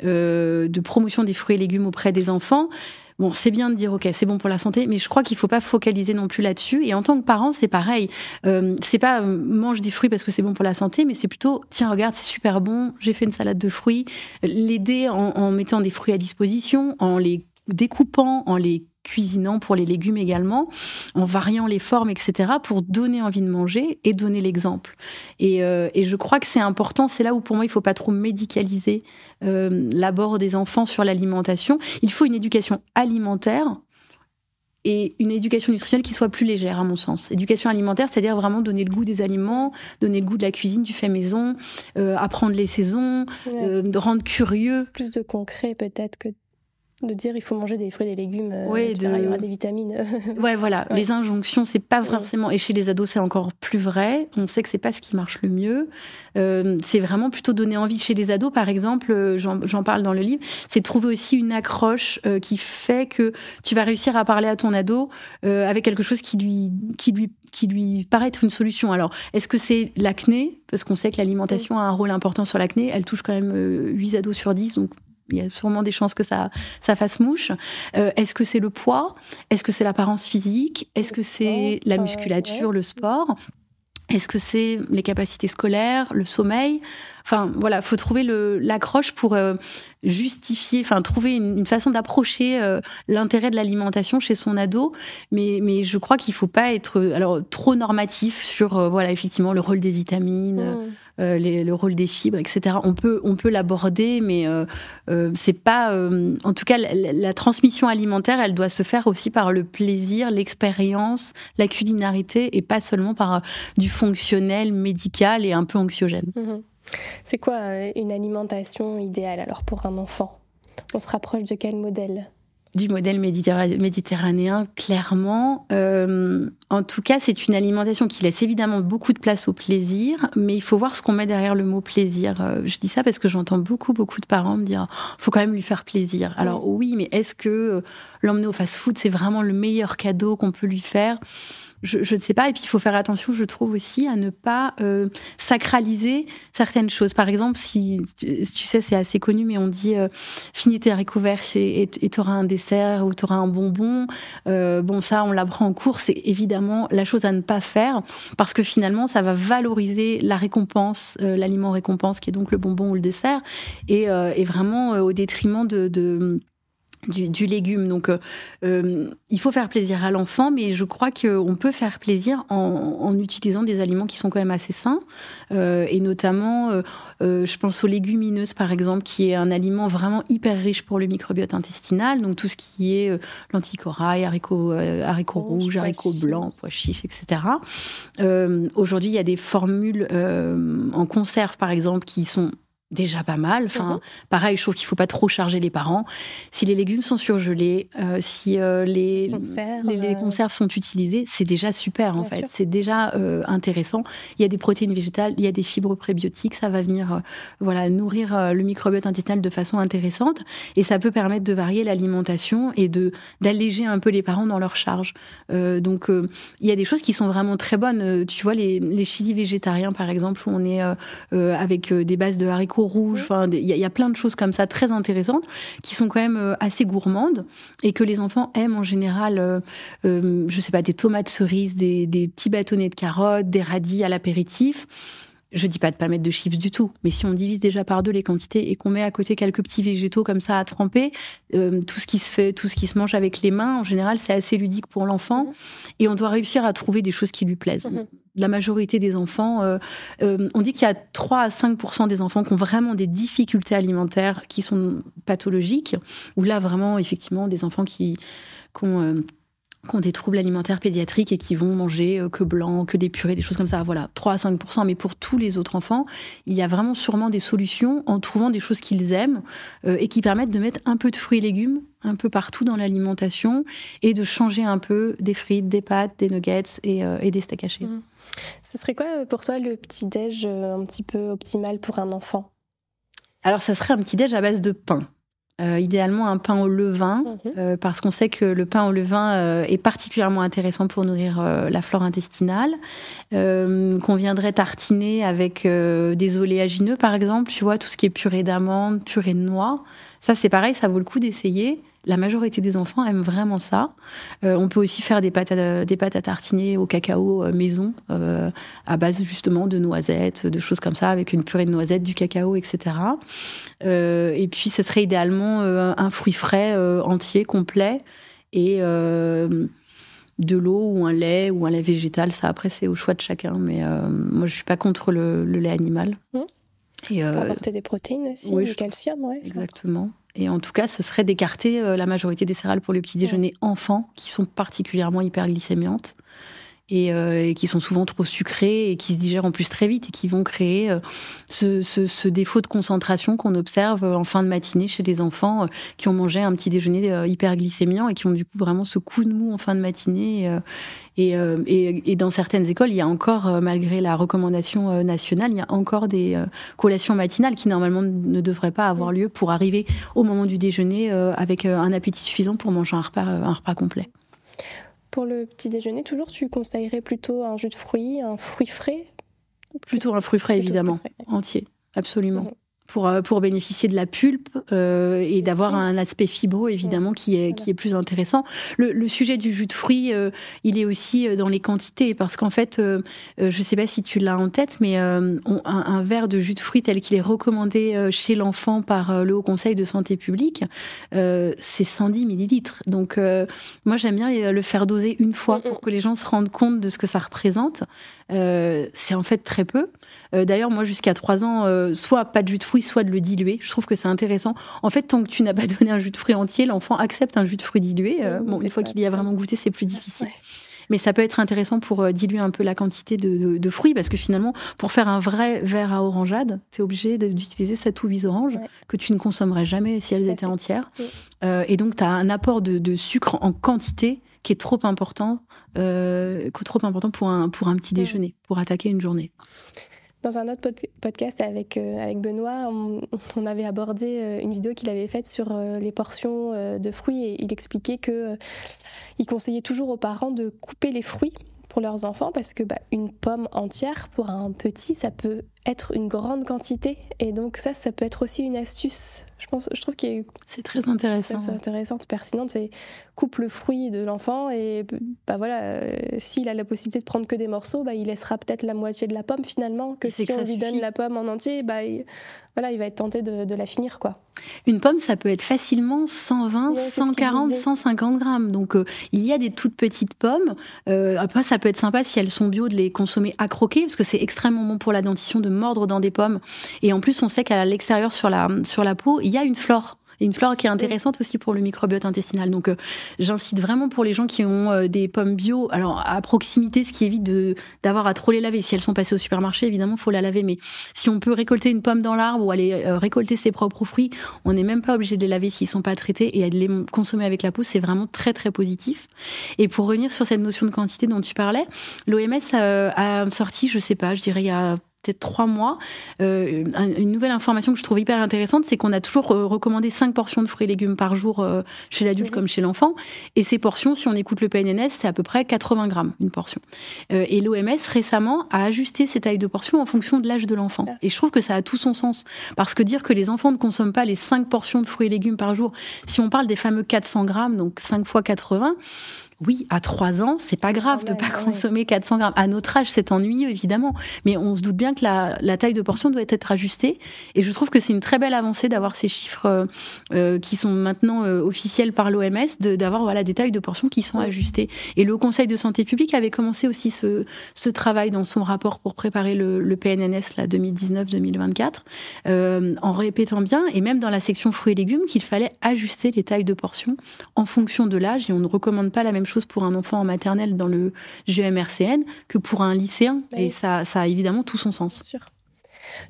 de promotion des fruits et légumes auprès des enfants. Bon, c'est bien de dire ok, c'est bon pour la santé, mais je crois qu'il faut pas focaliser non plus là-dessus. Et en tant que parent, c'est pareil. Euh, c'est pas euh, mange des fruits parce que c'est bon pour la santé, mais c'est plutôt tiens regarde, c'est super bon. J'ai fait une salade de fruits. L'aider en mettant des fruits à disposition, en les découpant, en les cuisinant pour les légumes également, en variant les formes, etc., pour donner envie de manger et donner l'exemple. Euh, et, je crois que c'est important, c'est là où pour moi il ne faut pas trop médicaliser euh, l'abord des enfants sur l'alimentation. Il faut une éducation alimentaire et une éducation nutritionnelle qui soit plus légère, à mon sens. Éducation alimentaire, c'est-à-dire vraiment donner le goût des aliments, donner le goût de la cuisine, du fait maison, euh, apprendre les saisons, rendre curieux. Plus de concret peut-être que de dire il faut manger des fruits et des légumes, euh, il y aura des vitamines. ouais, voilà, les injonctions, c'est pas forcément. Et chez les ados, c'est encore plus vrai. On sait que c'est pas ce qui marche le mieux. Euh, c'est vraiment plutôt donner envie. Chez les ados, par exemple, euh, j'en parle dans le livre, c'est trouver aussi une accroche qui fait que tu vas réussir à parler à ton ado avec quelque chose qui lui, qui lui qui lui paraît être une solution. Alors, est-ce que c'est l'acné Parce qu'on sait que l'alimentation a un rôle important sur l'acné. Elle touche quand même 8 ados sur 10, donc il y a sûrement des chances que ça, ça fasse mouche. Euh, est-ce que c'est le poids Est-ce que c'est l'apparence physique Est-ce que c'est euh, la musculature, le sport Est-ce que c'est les capacités scolaires, le sommeil Enfin, voilà, faut trouver l'accroche pour euh, justifier, enfin, trouver une, façon d'approcher euh, l'intérêt de l'alimentation chez son ado. Mais, mais je crois qu'il faut pas être euh, alors trop normatif sur, voilà, effectivement, le rôle des vitamines. Mmh. le rôle des fibres, etc. On peut, on peut l'aborder, mais c'est pas. en tout cas, la, transmission alimentaire, elle doit se faire aussi par le plaisir, l'expérience, la culinarité, et pas seulement par du fonctionnel, médical et un peu anxiogène. Mmh. C'est quoi euh, une alimentation idéale alors pour un enfant On se rapproche de quel modèle du modèle méditerranéen, clairement. Euh, en tout cas, c'est une alimentation qui laisse évidemment beaucoup de place au plaisir, mais il faut voir ce qu'on met derrière le mot plaisir. Euh, je dis ça parce que j'entends beaucoup, beaucoup de parents me dire, oh, faut quand même lui faire plaisir. Alors oui, mais est-ce que l'emmener au fast-food, c'est vraiment le meilleur cadeau qu'on peut lui faire je ne sais pas. Et puis, il faut faire attention, je trouve aussi, à ne pas euh, sacraliser certaines choses. Par exemple, si tu sais, c'est assez connu, mais on dit euh, finis tes récouvertes et tu auras un dessert ou tu auras un bonbon. Euh, bon, ça, on l'apprend en cours. C'est évidemment la chose à ne pas faire parce que finalement, ça va valoriser la récompense, euh, l'aliment récompense qui est donc le bonbon ou le dessert, et, euh, vraiment euh, au détriment de du, légume. Donc, euh, euh, il faut faire plaisir à l'enfant, mais je crois qu'on peut faire plaisir en, utilisant des aliments qui sont quand même assez sains. Euh, et notamment, je pense aux légumineuses, par exemple, qui est un aliment vraiment hyper riche pour le microbiote intestinal. Donc, tout ce qui est l'anticorail, haricots, haricots rouges, haricots blancs, pois chiches, etc. Aujourd'hui, il y a des formules en conserve, par exemple, qui sont déjà pas mal. Enfin, mhm. pareil, je trouve qu'il faut pas trop charger les parents. Si les légumes sont surgelés, euh, si euh, les, les, euh, conserves sont utilisées, c'est déjà super en fait. C'est déjà intéressant. Il y a des protéines végétales, il y a des fibres prébiotiques, ça va venir voilà nourrir le microbiote intestinal de façon intéressante et ça peut permettre de varier l'alimentation et de d'alléger un peu les parents dans leur charge. donc il y a des choses qui sont vraiment très bonnes. Tu vois les, les végétariens par exemple, où on est avec des bases de haricots rouge. il y, a plein de choses comme ça très intéressantes qui sont quand même euh, assez gourmandes et que les enfants aiment en général. Euh, euh, je sais pas, des tomates cerises, des, des petits bâtonnets de carottes, des radis à l'apéritif. Je dis pas de pas mettre de chips du tout, mais si on divise déjà par deux les quantités et qu'on met à côté quelques petits végétaux comme ça à tremper, euh, tout ce qui se fait, tout ce qui se mange avec les mains, en général, c'est assez ludique pour l'enfant. Mhm. Et on doit réussir à trouver des choses qui lui plaisent. Mhm. La majorité des enfants, euh, euh, on dit qu'il y a 3 à 5 des enfants qui ont vraiment des difficultés alimentaires qui sont pathologiques, ou là vraiment effectivement des enfants qui, qui ont qui ont des troubles alimentaires pédiatriques et qui vont manger euh, que blanc, que des purées, des choses comme ça. Voilà, 3 à 5 mais pour tous les autres enfants, il y a vraiment sûrement des solutions en trouvant des choses qu'ils aiment euh, et qui permettent de mettre un peu de fruits et légumes un peu partout dans l'alimentation et de changer un peu des frites, des pâtes, des nuggets et, euh, des steaks hachés. Mmh. Ce serait quoi pour toi le petit-déj un petit peu optimal pour un enfant Alors, ça serait un petit-déj à base de pain. Euh, idéalement un pain au levain, mhm. euh, parce qu'on sait que le pain au levain euh, est particulièrement intéressant pour nourrir la flore intestinale, qu'on viendrait tartiner avec des oléagineux par exemple, tu vois, tout ce qui est purée d'amandes, purée de noix. Ça c'est pareil, ça vaut le coup d'essayer la majorité des enfants aiment vraiment ça. Euh, on peut aussi faire des pâtes à, tartiner au cacao euh, maison, euh, à base justement de noisettes, de choses comme ça, avec une purée de noisettes, du cacao, etc. et puis ce serait idéalement un fruit frais entier, complet, et de l'eau ou un lait ou un lait végétal. Ça, après, c'est au choix de chacun. Mais moi, je suis pas contre le, lait animal. Mmh. Et apporter des protéines aussi, du calcium, ouais, Exactement. Et en tout cas, ce serait d'écarter euh, la majorité des céréales pour le petit déjeuner enfants, qui sont particulièrement hyperglycémiantes. Euh, et, qui sont souvent trop sucrés et qui se digèrent en plus très vite et qui vont créer euh, ce, ce, ce, défaut de concentration qu'on observe euh, en fin de matinée chez les enfants qui ont mangé un petit déjeuner hyperglycémiant et qui ont du coup vraiment ce coup de mou en fin de matinée. Et, et, et, dans certaines écoles, il y a encore, malgré la recommandation nationale, il y a encore des collations matinales qui normalement ne devraient pas avoir mm. lieu pour arriver au moment du déjeuner avec un appétit suffisant pour manger un repas, un repas complet. Pour le petit déjeuner, toujours, tu conseillerais plutôt un jus de fruits, un fruit frais Plutôt un fruit frais, évidemment, entier, absolument. Mhm pour, euh, pour bénéficier de la pulpe euh, et d'avoir un aspect fibro, évidemment, qui est, qui est plus intéressant. Le, sujet du jus de fruits, euh, il est aussi dans les quantités, parce qu'en fait, je ne sais pas si tu l'as en tête, mais un, un, verre de jus de fruits tel qu'il est recommandé chez l'enfant par le Haut Conseil de Santé publique, c'est 110 millilitres. Donc, moi, j'aime bien le faire doser une fois mm, mm. pour que les gens se rendent compte de ce que ça représente. c'est en fait très peu. Euh, d'ailleurs, moi, jusqu'à 3 ans, euh, soit pas de jus de fruits, soit de le diluer. Je trouve que c'est intéressant. En fait, tant que tu n'as pas donné un jus de fruit entier, l'enfant accepte un jus de fruit dilué. Euh, une fois qu'il y a vraiment goûté, c'est plus difficile. mais ça peut être intéressant pour diluer un peu la quantité de, fruits parce que finalement, pour faire un vrai verre à orangeade, tu es obligé d'utiliser 7 ou 8 oranges que tu ne consommerais jamais si elles étaient entières. et donc, tu as un apport de, sucre en quantité qui est trop important, trop important pour, un, petit mm. déjeuner, pour attaquer une journée. Dans un autre podcast avec, euh, avec Benoît, on, avait abordé euh, une vidéo qu'il avait faite sur euh, les portions de fruits et il expliquait que il conseillait toujours aux parents de couper les fruits pour leurs enfants parce que bah, une pomme entière pour un petit, ça peut être une grande quantité. Et donc ça, ça peut être aussi une astuce. Je, pense, je trouve que c'est très intéressant. C'est intéressant, c'est pertinent. C'est coupe le fruit de l'enfant et bah voilà, euh, s'il a la possibilité de prendre que des morceaux, bah, il laissera peut-être la moitié de la pomme finalement. Que si on lui donne la pomme en entier, bah, il, voilà, il va être tenté de, la finir, quoi. Une pomme, ça peut être facilement 120, 140, 150 grammes. Donc, euh, il y a des toutes petites pommes. Euh, après, ça peut être sympa si elles sont bio de les consommer à croquer, parce que c'est extrêmement bon pour la dentition de mordre dans des pommes. Et en plus, on sait qu'à l'extérieur, sur la, sur la peau, il y a une flore une flore qui est intéressante aussi pour le microbiote intestinal. Donc, euh, j'incite vraiment pour les gens qui ont euh, des pommes bio, alors à proximité, ce qui évite d'avoir à trop les laver. Si elles sont passées au supermarché, évidemment, faut la laver. Mais si on peut récolter une pomme dans l'arbre ou aller euh, récolter ses propres fruits, on n'est même pas obligé de les laver s'ils sont pas traités et de les consommer avec la peau, c'est vraiment très très positif. Et pour revenir sur cette notion de quantité dont tu parlais, l'OMS a, sorti, je sais pas, je dirais il y a peut-être trois mois, euh, une nouvelle information que je trouve hyper intéressante, c'est qu'on a toujours euh, recommandé cinq portions de fruits et légumes par jour euh, chez l'adulte comme chez l'enfant. Et ces portions, si on écoute le PNNS, c'est à peu près 80 grammes une portion. et l'OMS récemment a ajusté ces tailles de portions en fonction de l'âge de l'enfant. Et je trouve que ça a tout son sens parce que dire que les enfants ne consomment pas les cinq portions de fruits et légumes par jour, si on parle des fameux 400 grammes, donc 5 fois 80, oui, à 3 ans, c'est pas grave ah de pas ah consommer 400 grammes. À notre âge, c'est ennuyeux, évidemment. Mais on se doute bien que la, taille de portion doit être ajustée. Et je trouve que c'est une très belle avancée d'avoir ces chiffres euh, euh, qui sont maintenant euh, officiels par l'OMS, d'avoir voilà, des tailles de portions qui sont ajustées. Et le Conseil de santé publique avait commencé aussi ce, travail dans son rapport pour préparer le, le PNNS 2019-2024, en répétant bien, et même dans la section fruits et légumes, qu'il fallait ajuster les tailles de portions en fonction de l'âge. Et on ne recommande pas la même chose pour un enfant en maternelle dans le GMRCN que pour un lycéen. Bah et ça, a évidemment tout son sens.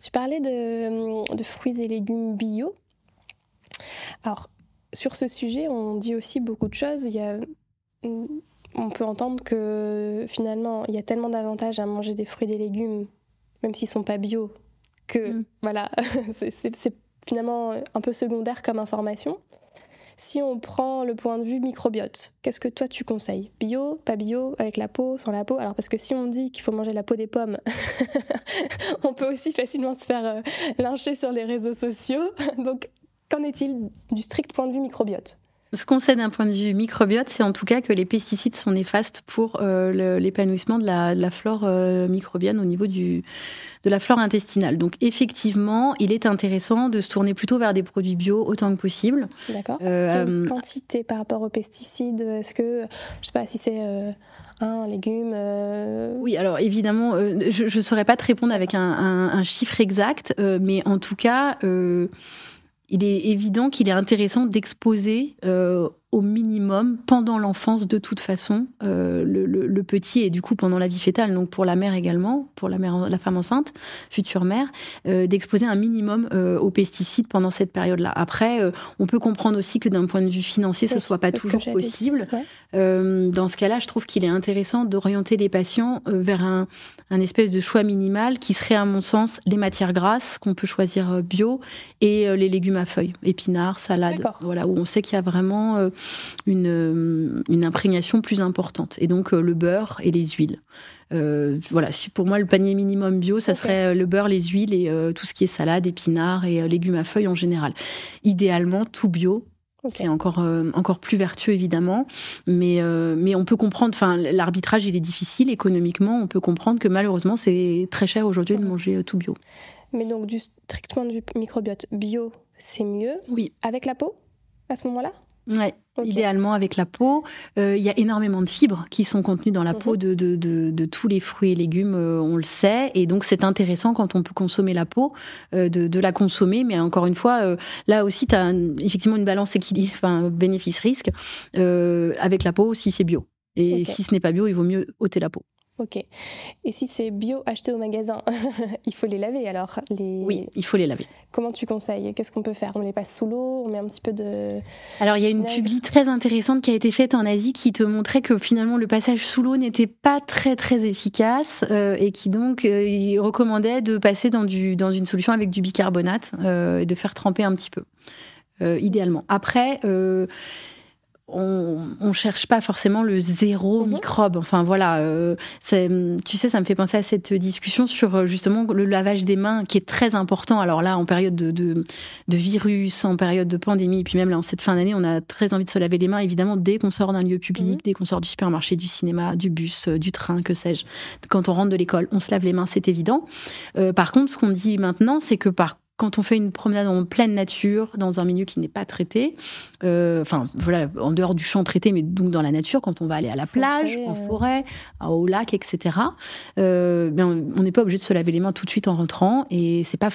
Tu parlais hum, de, fruits et légumes bio. Alors, sur ce sujet, on dit aussi beaucoup de choses. Hum, on peut entendre que finalement, il y a tellement d'avantages à manger des fruits et des légumes, même s'ils sont pas bio, que hum. voilà, c'est finalement un peu secondaire comme information. Si on prend le point de vue microbiote, qu'est-ce que toi tu conseilles Bio, pas bio, avec la peau, sans la peau Alors parce que si on dit qu'il faut manger la peau des pommes, on peut aussi facilement se faire euh, lyncher sur les réseaux sociaux. Donc qu'en est-il du strict point de vue microbiote ce qu'on sait d'un point de vue microbiote, c'est en tout cas que les pesticides sont néfastes pour euh, l'épanouissement de, la, flore euh, microbienne au niveau du, de la flore intestinale. Donc effectivement, il est intéressant de se tourner plutôt vers des produits bio autant que possible. D'accord. Euh, euh quantité par rapport aux pesticides Est-ce que, je sais pas si c'est un légume Oui, alors évidemment, je ne saurais pas te répondre avec un, chiffre exact, mais en tout cas, il est évident qu'il est intéressant d'exposer euh, au minimum pendant l'enfance de toute façon euh, le, petit et du coup pendant la vie fétale donc pour la mère également pour la mère la femme enceinte future mère euh, d'exposer un minimum euh, aux pesticides pendant cette période là après on peut comprendre aussi que d'un point de vue financier ce soit pas toujours possible dans ce cas là je trouve qu'il est intéressant d'orienter les patients vers un, espèce de choix minimal qui serait à mon sens les matières grasses qu'on peut choisir bio et les légumes à feuilles épinards salades voilà où on sait qu'il y a vraiment une, euh, une imprégnation plus importante. Et donc euh, le beurre et les huiles. Euh, voilà, pour moi le panier minimum bio, ça serait le beurre, les huiles et tout ce qui est salade, épinards et légumes à feuilles en général. Idéalement, tout bio. C'est encore, encore plus vertueux, évidemment. Mais, mais on peut comprendre, enfin, l'arbitrage, il est difficile économiquement. On peut comprendre que malheureusement, c'est très cher aujourd'hui de manger tout bio. Mais donc, du, strictement du microbiote bio, c'est mieux. Oui. Avec la peau, à ce moment-là Ouais. Idéalement avec la peau, euh, il y a énormément de fibres qui sont contenues dans la mhm. peau de, de, tous les fruits et légumes, euh, on le sait, et donc c'est intéressant quand on peut consommer la peau euh, de, la consommer, mais encore une fois, là aussi tu as effectivement une balance équilibre, enfin bénéfice-risque avec la peau si c'est bio. Et si ce n'est pas bio, il vaut mieux ôter la peau. Ok. Et si c'est bio acheté au magasin, il faut les laver alors les... Oui, il faut les laver. Comment tu conseilles Qu'est-ce qu'on peut faire On les passe sous l'eau, on met un petit peu de... Alors il y a une publi très intéressante qui a été faite en Asie qui te montrait que finalement le passage sous l'eau n'était pas très très efficace euh, et qui donc euh, recommandait de passer dans, du, dans une solution avec du bicarbonate euh, et de faire tremper un petit peu, idéalement. Après on, ne cherche pas forcément le zéro mhm. microbe. Enfin voilà, euh, tu sais, ça me fait penser à cette discussion sur euh, justement le lavage des mains qui est très important. Alors là, en période de, virus, en période de pandémie, et puis même là en cette fin d'année, on a très envie de se laver les mains évidemment dès qu'on sort d'un lieu public, mhm. dès qu'on sort du supermarché, du cinéma, du bus, euh, du train, que sais-je. Quand on rentre de l'école, on se lave les mains, c'est évident. par contre, ce qu'on dit maintenant, c'est que par quand on fait une promenade en pleine nature, dans un milieu qui n'est pas traité, euh, enfin voilà, en dehors du champ traité, mais donc dans la nature, quand on va aller à la plage, en forêt, euh, au lac, etc., euh, ben, on n'est pas obligé de se laver les mains tout de suite en rentrant, et c'est pas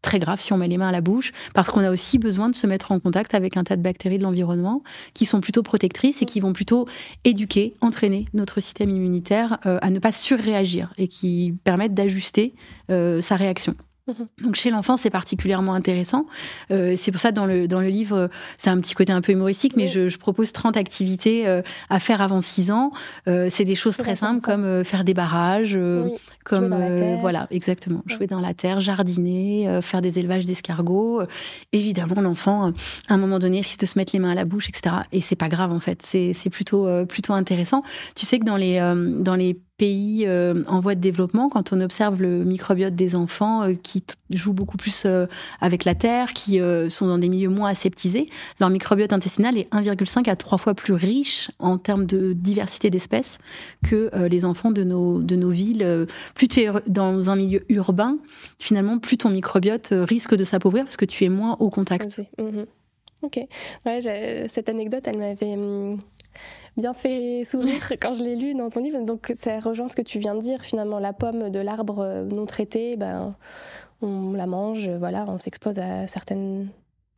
très grave si on met les mains à la bouche, parce qu'on a aussi besoin de se mettre en contact avec un tas de bactéries de l'environnement qui sont plutôt protectrices et qui vont plutôt éduquer, entraîner notre système immunitaire à ne pas surréagir et qui permettent d'ajuster sa réaction. Donc chez l'enfant, c'est particulièrement intéressant. Euh, c'est pour ça dans le, dans le livre, euh, c'est un petit côté un peu humoristique, mais je, propose 30 activités euh, à faire avant 6 ans. c'est des choses très simples comme faire des barrages, comme voilà, exactement, jouer dans la terre, jardiner, faire des élevages d'escargots. Évidemment, l'enfant à un moment donné risque de se mettre les mains à la bouche, etc. Et c'est pas grave en fait, c'est plutôt plutôt intéressant. Tu sais que dans les dans les pays euh, en voie de développement, quand on observe le microbiote des enfants euh, qui jouent beaucoup plus euh, avec la terre, qui sont dans des milieux moins aseptisés, leur microbiote intestinal est 1,5 à 3 fois plus riche en termes de diversité d'espèces que les enfants de nos, de nos villes. Plus tu es dans un milieu urbain, finalement, plus ton microbiote risque de s'appauvrir parce que tu es moins au contact. Ok. Ouais, cette anecdote, elle m'avait hum, bien fait sourire quand je l'ai lue dans ton livre. Donc, ça rejoint ce que tu viens de dire. Finalement, la pomme de l'arbre euh, non traité, ben, on la mange, voilà, on s'expose à certaines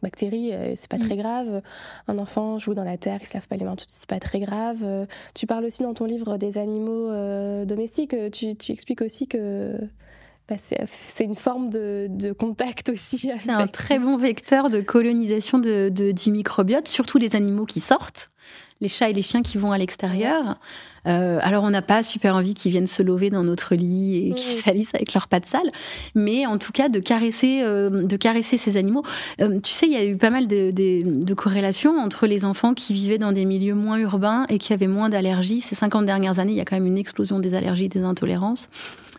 bactéries, euh, c'est pas mm. très grave. Un enfant joue dans la terre, il se lave pas les mains, c'est pas très grave. Euh, tu parles aussi dans ton livre des animaux domestiques. tu expliques aussi que bah, c'est une forme de, contact aussi. C'est un très bon vecteur de colonisation de, du microbiote, surtout les animaux qui sortent les chats et les chiens qui vont à l'extérieur. Euh, alors, on n'a pas super envie qu'ils viennent se lever dans notre lit et mm. qu'ils salissent avec leurs pattes sales, mais en tout cas de caresser, euh, de caresser ces animaux. Euh, tu sais, il y a eu pas mal de, corrélations entre les enfants qui vivaient dans des milieux moins urbains et qui avaient moins d'allergies. Ces 50 dernières années, il y a quand même une explosion des allergies, des intolérances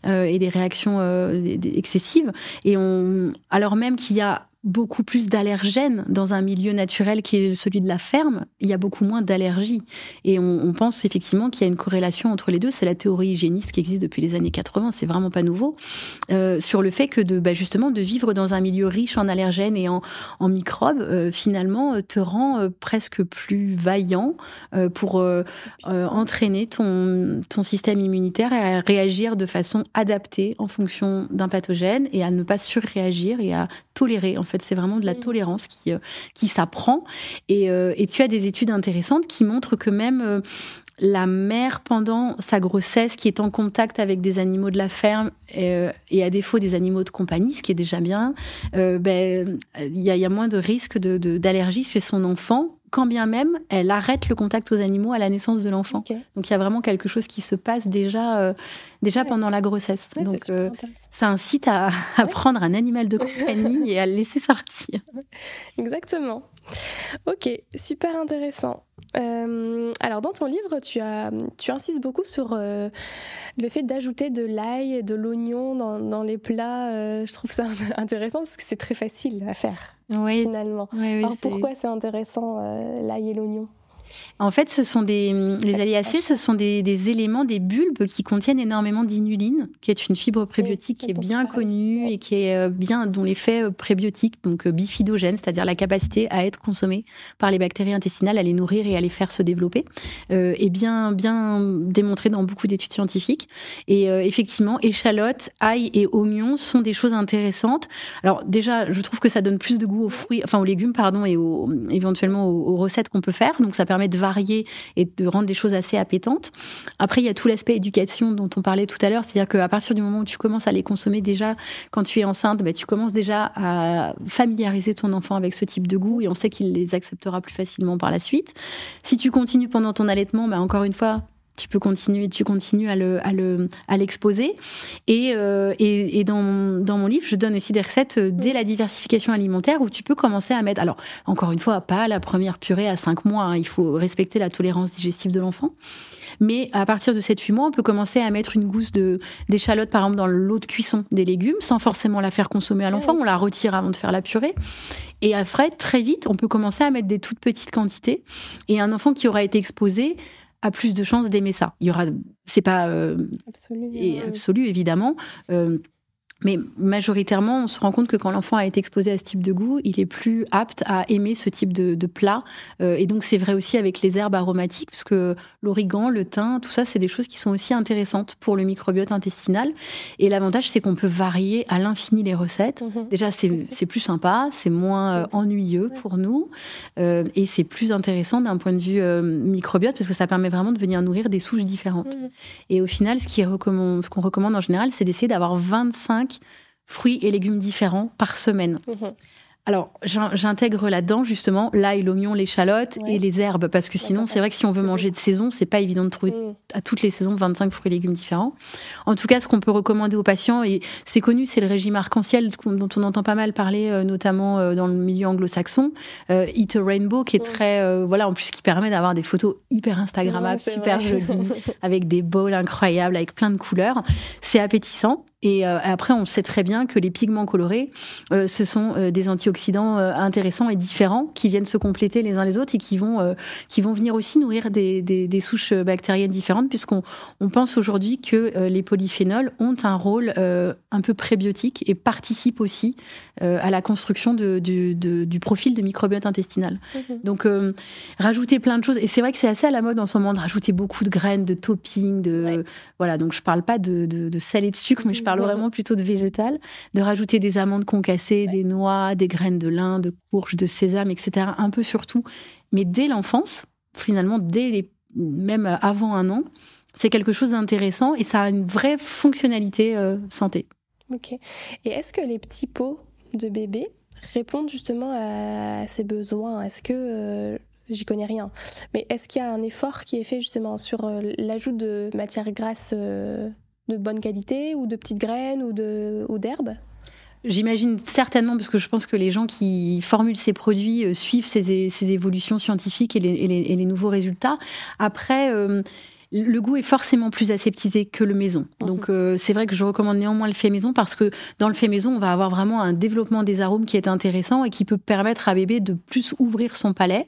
et des réactions excessives. Et alors même qu'il y a beaucoup plus d'allergènes dans un milieu naturel qui est celui de la ferme, il y a beaucoup moins d'allergies. Et on, pense effectivement qu'il y a une corrélation entre les deux. C'est la théorie hygiéniste qui existe depuis les années 80, c'est vraiment pas nouveau, euh, sur le fait que de, bah, justement de vivre dans un milieu riche en allergènes et en, microbes, euh, finalement, euh, te rend presque plus vaillant pour entraîner ton, ton système immunitaire à réagir de façon adaptée en fonction d'un pathogène et à ne pas surréagir et à tolérer en fait c'est vraiment de la mm. tolérance qui, euh, qui s'apprend. Euh, et, tu as des études intéressantes qui montrent que même euh, la mère pendant sa grossesse qui est en contact avec des animaux de la ferme et à défaut des animaux de compagnie, ce qui est déjà bien, ben, il y, a, moins de risques d'allergie chez son enfant quand bien même elle arrête le contact aux animaux à la naissance de l'enfant. Donc il y a vraiment quelque chose qui se passe déjà, euh, déjà pendant la grossesse. Donc euh, ça incite à, prendre un animal de compagnie et à le laisser sortir. Exactement. Ok, super intéressant. Euh, alors dans ton livre, tu, insistes beaucoup sur euh, le fait d'ajouter de l'ail, et de l'oignon dans, les plats. Euh, je trouve ça intéressant parce que c'est très facile à faire finalement. Alors pourquoi c'est intéressant l'ail et l'oignon en fait, ce sont des, hum, les euh, aliacées, euh. ce sont des, éléments, des bulbes qui contiennent énormément d'inuline, qui est une fibre prébiotique qui est bien connue et qui est euh, bien, dont l'effet prébiotique, donc bifidogène, c'est-à-dire la capacité à être consommée par les bactéries intestinales, à les nourrir et à les faire se développer, est bien, bien démontré dans beaucoup d'études scientifiques. Et effectivement, échalotes, ail et oignons sont des choses intéressantes. Alors déjà, je trouve que ça donne plus de goût aux fruits, enfin aux légumes, pardon, et aux, hum, éventuellement aux, aux recettes qu'on peut faire. Donc ça permet de varier et de rendre les choses assez appétantes. Après, il y a tout l'aspect éducation dont on parlait tout à l'heure, c'est-à-dire qu'à partir du moment où tu commences à les consommer déjà, quand tu es enceinte, bah, tu commences déjà à familiariser ton enfant avec ce type de goût et on sait qu'il les acceptera plus facilement par la suite. Si tu continues pendant ton allaitement, bah, encore une fois, tu peux continuer, tu continues à le, à l'exposer. Et, euh, et, dans, mon, livre, je donne aussi des recettes euh, dès la diversification alimentaire où tu peux commencer à mettre. Alors, encore une fois, pas la première purée à 5 mois. Hein, il faut respecter la tolérance digestive de l'enfant. Mais à partir de 7-8 mois, on peut commencer à mettre une gousse de d'échalote, par exemple, dans l'eau de cuisson des légumes, sans forcément la faire consommer à ah l'enfant. On la retire avant de faire la purée. Et après, très vite, on peut commencer à mettre des toutes petites quantités. Et un enfant qui aura été exposé a plus de chances d'aimer ça. Il y aura, c'est pas euh, absolu, évidemment. Euh, mais majoritairement, on se rend compte que quand l'enfant a été exposé à ce type de goût, il est plus apte à aimer ce type de, plat. Euh, et donc, c'est vrai aussi avec les herbes aromatiques, puisque l'origan, le thym, tout ça, c'est des choses qui sont aussi intéressantes pour le microbiote intestinal. Et l'avantage, c'est qu'on peut varier à l'infini les recettes. Mhm. Déjà, c'est plus sympa, c'est moins euh, ennuyeux pour nous, euh, et c'est plus intéressant d'un point de vue microbiote, parce que ça permet vraiment de venir nourrir des souches différentes. Mhm. Et au final, ce qu'on recommande, recommande en général, c'est d'essayer d'avoir 25 fruits et légumes différents par semaine. Mhm. Alors, j'intègre là-dedans justement l'ail, l'oignon, l'échalote ouais. et les herbes, parce que sinon, c'est vrai que si on veut mhm. manger de saison, c'est pas évident de trouver mhm. à toutes les saisons 25 fruits et légumes différents. En tout cas, ce qu'on peut recommander aux patients, et c'est connu, c'est le régime arc-en-ciel dont on entend pas mal parler, euh, notamment euh, dans le milieu anglo-saxon, euh, Eat a Rainbow, qui est très, voilà, en plus qui permet d'avoir des photos hyper Instagrammables, super jolies, avec des bols incroyables, avec plein de couleurs. C'est appétissant. Et euh, après, on sait très bien que les pigments colorés, euh, ce sont euh, des antioxydants intéressants et différents qui viennent se compléter les uns les autres et qui vont, qui vont venir aussi nourrir des, des, souches bactériennes différentes, puisqu'on on pense aujourd'hui que les polyphénols ont un rôle un peu prébiotique et participent aussi à la construction de, du, du, profil de microbiote intestinal. Mhm. Donc, rajouter plein de choses. Et c'est vrai que c'est assez à la mode en ce moment de rajouter beaucoup de graines, de toppings, de. Voilà, donc je parle pas de, de, de sel et de sucre, mais je parle vraiment plutôt de végétal, de rajouter des amandes concassées, des noix, des graines de lin, de courge, de sésame, etc. Un peu surtout. Mais dès l'enfance, finalement, dès même avant un an, c'est quelque chose d'intéressant et ça a une vraie fonctionnalité euh, santé. Ok. Et est-ce que les petits pots de bébé répondent justement à ces besoins Est-ce que euh, j'y connais rien. Mais est-ce qu'il y a un effort qui est fait justement sur euh, l'ajout de matières grasses de bonne qualité ou de petites graines ou d'herbes J'imagine certainement, parce que je pense que les gens qui formulent ces produits euh, suivent ces, évolutions scientifiques et les, nouveaux résultats. Après, euh, le goût est forcément plus aseptisé que le maison. Mhm. Donc euh, c'est vrai que je recommande néanmoins le fait maison parce que dans le fait maison, on va avoir vraiment un développement des arômes qui est intéressant et qui peut permettre à bébé de plus ouvrir son palais.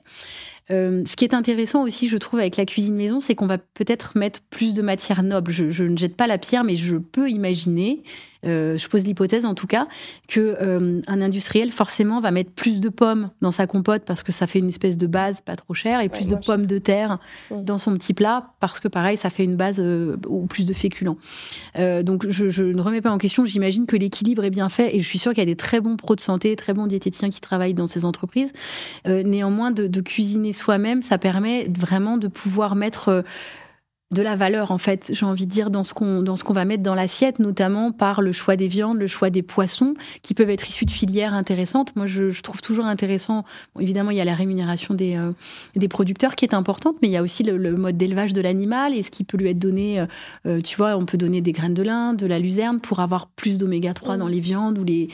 Euh, ce qui est intéressant aussi, je trouve, avec la cuisine maison, c'est qu'on va peut-être mettre plus de matière noble. je, ne jette pas la pierre, mais je peux imaginer euh, je pose l'hypothèse en tout cas, que euh, un industriel forcément va mettre plus de pommes dans sa compote parce que ça fait une espèce de base pas trop chère et plus de pommes de terre mmh. dans son petit plat parce que pareil, ça fait une base euh, ou plus de féculents. donc je, ne remets pas en question, j'imagine que l'équilibre est bien fait et je suis sûre qu'il y a des très bons pros de santé, très bons diététiciens qui travaillent dans ces entreprises. néanmoins, de cuisiner soi-même, ça permet vraiment de pouvoir mettre de la valeur en fait, j'ai envie de dire dans ce qu'on dans ce qu'on va mettre dans l'assiette, notamment par le choix des viandes, le choix des poissons qui peuvent être issus de filières intéressantes. Moi, je, je trouve toujours intéressant. évidemment, il y a la rémunération des euh, des producteurs qui est importante, mais il y a aussi le, mode d'élevage de l'animal et ce qui peut lui être donné. Euh, euh, tu vois, on peut donner des graines de lin, de la luzerne pour avoir plus d'oméga 3 dans mm. les viandes ou les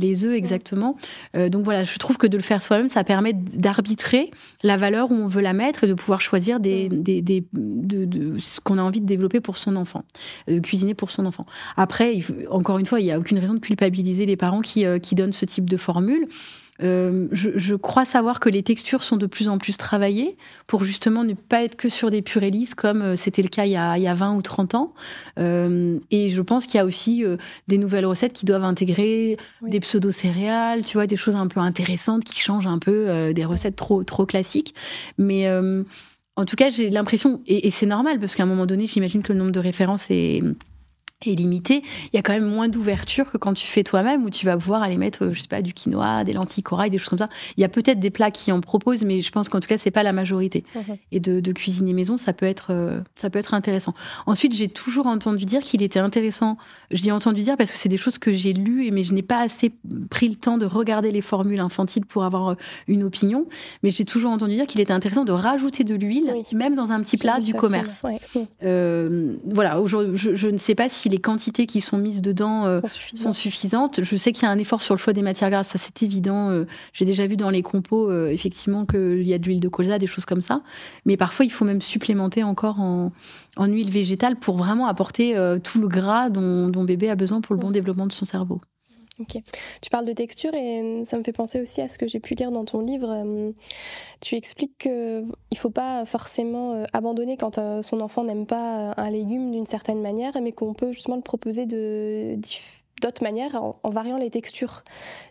les œufs, mm. exactement. donc voilà, je trouve que de le faire soi-même, ça permet d'arbitrer la valeur où on veut la mettre et de pouvoir choisir des, mm. des, des de ce qu'on a envie de développer pour son enfant, de euh, cuisiner pour son enfant. Après, encore une fois, il n'y a aucune raison de culpabiliser les parents qui, euh, donnent ce type de formule. Euh, je, crois savoir que les textures sont de plus en plus travaillées pour justement ne pas être que sur des purées lisses comme c'était le cas il y, a, 20 ou 30 ans. et je pense qu'il y a aussi des nouvelles recettes qui doivent intégrer des pseudo-céréales, tu vois, des choses un peu intéressantes qui changent un peu des recettes trop, trop classiques. Mais en tout cas, j'ai l'impression, et, c'est normal, parce qu'à un moment donné, j'imagine que le nombre de références est, est limité, il y a quand même moins d'ouverture que quand tu fais toi-même, où tu vas pouvoir aller mettre, euh, je sais pas, du quinoa, des lentilles corail, des choses comme ça. Il y a peut-être des plats qui en proposent, mais je pense qu'en tout cas, c'est pas la majorité. Mhm. Et de, cuisiner maison, ça peut être, euh, ça peut être intéressant. Ensuite, j'ai toujours entendu dire qu'il était intéressant. Je dis entendu dire parce que c'est des choses que j'ai lues, mais je n'ai pas assez pris le temps de regarder les formules infantiles pour avoir euh, une opinion. Mais j'ai toujours entendu dire qu'il était intéressant de rajouter de l'huile, même dans un petit plat du commerce. voilà, je, je, ne sais pas s'il quantités qui sont mises dedans euh, sont suffisantes. Je sais qu'il y a un effort sur le choix des matières grasses, ça c'est évident. Euh, j'ai déjà vu dans les compos, euh, effectivement, qu'il y a de l'huile de colza, des choses comme ça. Mais parfois, il faut même supplémenter encore en, huile végétale pour vraiment apporter tout le gras dont bébé a besoin pour le bon mm. développement de son cerveau. Tu parles de texture et hum, ça me fait penser aussi à ce que j'ai pu lire dans ton livre. Hum, tu expliques qu'il ne faut pas forcément euh, abandonner quand euh, son enfant n'aime pas euh, un légume d'une certaine manière, mais qu'on peut justement le proposer de d'autres manières en, variant les textures.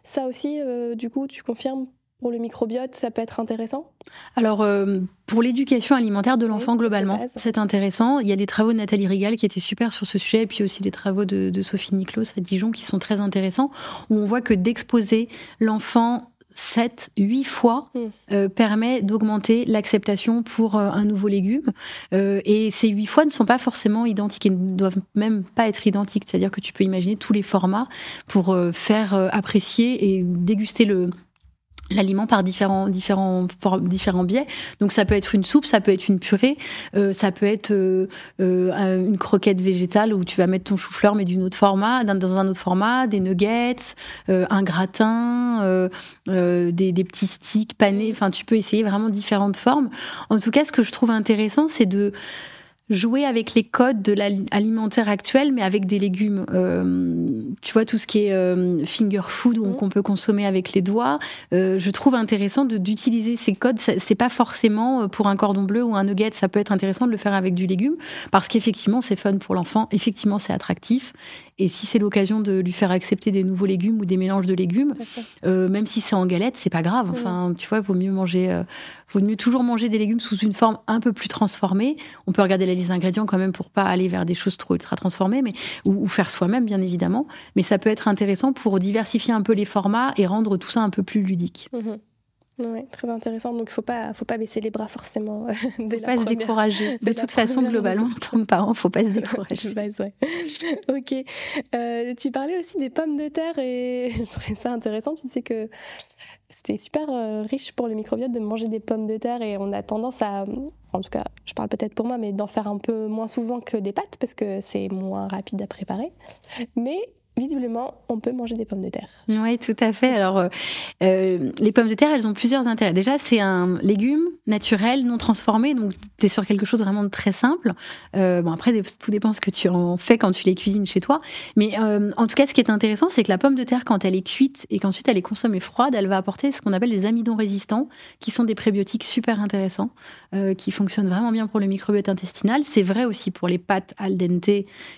Ça aussi, du coup, tu confirmes pour le microbiote, ça peut être intéressant Alors, euh, pour l'éducation alimentaire de l'enfant, globalement, c'est intéressant. Il y a des travaux de Nathalie Rigal qui étaient super sur ce sujet, et puis aussi des travaux de, Sophie Niclos à Dijon qui sont très intéressants, où on voit que d'exposer l'enfant 7, 8 fois hmm. euh, permet d'augmenter l'acceptation pour euh, un nouveau légume. et ces 8 fois ne sont pas forcément identiques et ne doivent même pas être identiques. C'est-à-dire que tu peux imaginer tous les formats pour faire apprécier et déguster le, l'aliment par différents, différents, différents biais. Donc ça peut être une soupe, ça peut être une purée, euh, ça peut être euh, euh, une croquette végétale où tu vas mettre ton chou-fleur mais d'une autre format, dans, un autre format, des nuggets, un gratin, des, des, petits sticks panés. Enfin, tu peux essayer vraiment différentes formes. En tout cas, ce que je trouve intéressant, c'est de jouer avec les codes de l'alimentaire actuel, mais avec des légumes. Euh, tu vois, tout ce qui est euh, finger food, mmh. qu'on peut consommer avec les doigts, euh, je trouve intéressant d'utiliser ces codes. C'est pas forcément pour un cordon bleu ou un nugget, ça peut être intéressant de le faire avec du légume, parce qu'effectivement, c'est fun pour l'enfant, effectivement, c'est attractif. Et si c'est l'occasion de lui faire accepter des nouveaux légumes ou des mélanges de légumes, même si c'est en galette, c'est pas grave. Mhm. Enfin, tu vois, il vaut mieux manger Vaut mieux toujours manger des légumes sous une forme un peu plus transformée. On peut regarder les liste d'ingrédients quand même pour pas aller vers des choses trop ultra transformées, mais ou, faire soi-même bien évidemment. Mais ça peut être intéressant pour diversifier un peu les formats et rendre tout ça un peu plus ludique. Mm-hmm. Oui, très intéressant. Donc, il faut pas, faut pas baisser les bras forcément. ne faut pas se décourager. De toute façon, globalement, en tant que parent, il ne faut pas se décourager. ok. Euh, tu parlais aussi des pommes de terre et je trouvais ça intéressant. Tu sais que c'était super euh, riche pour le microbiote de manger des pommes de terre et on a tendance à, en tout cas, je parle peut-être pour moi, mais d'en faire un peu moins souvent que des pâtes parce que c'est moins rapide à préparer. Mais visiblement, on peut manger des pommes de terre. Oui, tout à fait. Alors, euh, euh, les pommes de terre, elles ont plusieurs intérêts. Déjà, c'est un légume naturel, non transformé, donc tu es sur quelque chose vraiment de très simple. Euh, bon, après, tout dépend ce que tu en fais quand tu les cuisines chez toi. Mais en tout cas, ce qui est intéressant, c'est que la pomme de terre, quand elle est cuite et qu'ensuite elle est consommée froide, elle va apporter ce qu'on appelle des amidons résistants, qui sont des prébiotiques super intéressants, qui fonctionnent vraiment bien pour le microbiote intestinal. C'est vrai aussi pour les pâtes al dente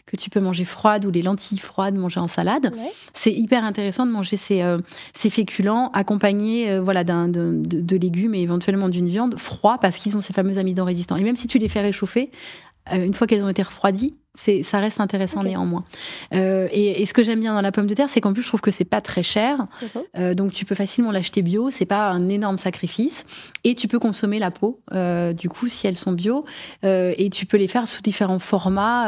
que tu peux manger froide ou les lentilles froides, manger en salade. C'est hyper intéressant de manger ces, euh, ces féculents accompagnés euh, voilà, de, de, légumes et éventuellement d'une viande froid parce qu'ils ont ces fameux amidons résistants. Et même si tu les fais réchauffer, euh, une fois qu'elles ont été refroidies, ça reste intéressant néanmoins. Euh, et, ce que j'aime bien dans la pomme de terre, c'est qu'en plus, je trouve que c'est pas très cher. Mhm. Euh, donc, tu peux facilement l'acheter bio. C'est pas un énorme sacrifice. Et tu peux consommer la peau, euh, du coup, si elles sont bio. et tu peux les faire sous différents formats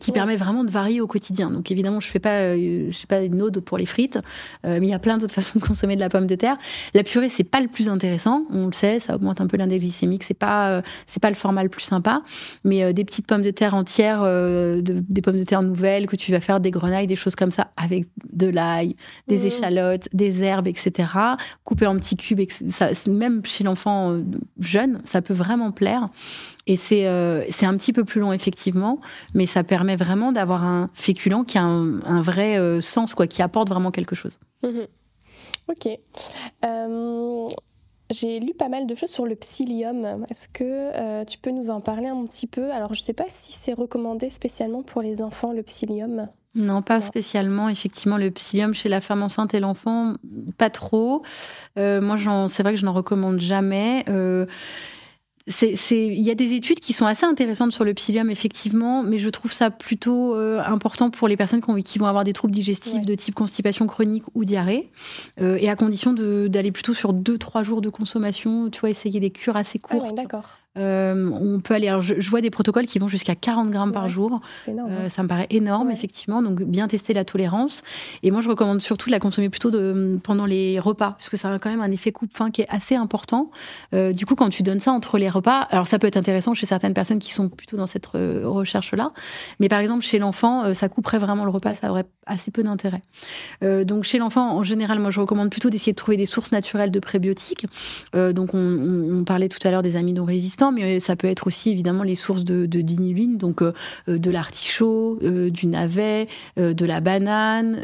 qui permettent vraiment de varier au quotidien. Donc, évidemment, je fais pas, je fais pas une ode pour les frites, mais il y a plein d'autres façons de consommer de la pomme de terre. La purée, c'est pas le plus intéressant. On le sait, ça augmente un peu l'index glycémique. C'est pas, c'est pas le format le plus sympa. Mais des petites pommes de terre entières euh, des pommes de terre nouvelles, que tu vas faire des grenailles, des choses comme ça, avec de l'ail, des mmh. échalotes, des herbes, etc. Couper en petits cubes, même chez l'enfant euh, jeune, ça peut vraiment plaire. Et c'est euh, c'est un petit peu plus long, effectivement, mais ça permet vraiment d'avoir un féculent qui a un, vrai sens, quoi, qui apporte vraiment quelque chose. Mmh ok. Euh, j'ai lu pas mal de choses sur le psyllium. Est-ce que euh, tu peux nous en parler un petit peu Alors, je ne sais pas si c'est recommandé spécialement pour les enfants, le psyllium. Non, pas spécialement. Effectivement, le psyllium chez la femme enceinte et l'enfant, pas trop. Euh, moi, c'est vrai que je n'en recommande jamais. Euh, il y a des études qui sont assez intéressantes sur le psyllium, effectivement, mais je trouve ça plutôt euh, important pour les personnes qui, vont avoir des troubles digestifs de type constipation chronique ou diarrhée, euh, et à condition d'aller plutôt sur 2-3 jours de consommation, tu vois, essayer des cures assez ah courtes. Euh, on peut aller. Alors je, vois des protocoles qui vont jusqu'à 40 grammes par jour. Euh, hein. ça me paraît énorme, effectivement. Donc bien tester la tolérance. Et moi, je recommande surtout de la consommer plutôt pendant les repas, parce que ça a quand même un effet coupe-fin qui est assez important. Euh, du coup, quand tu donnes ça entre les repas, alors ça peut être intéressant chez certaines personnes qui sont plutôt dans cette recherche-là. Mais par exemple, chez l'enfant, ça couperait vraiment le repas, ça aurait assez peu d'intérêt. donc chez l'enfant, en général, moi, je recommande plutôt d'essayer de trouver des sources naturelles de prébiotiques. donc on, parlait tout à l'heure des amidons résistants mais ça peut être aussi évidemment les sources de, de donc euh, euh, de l'artichaut, euh, du navet, de la banane.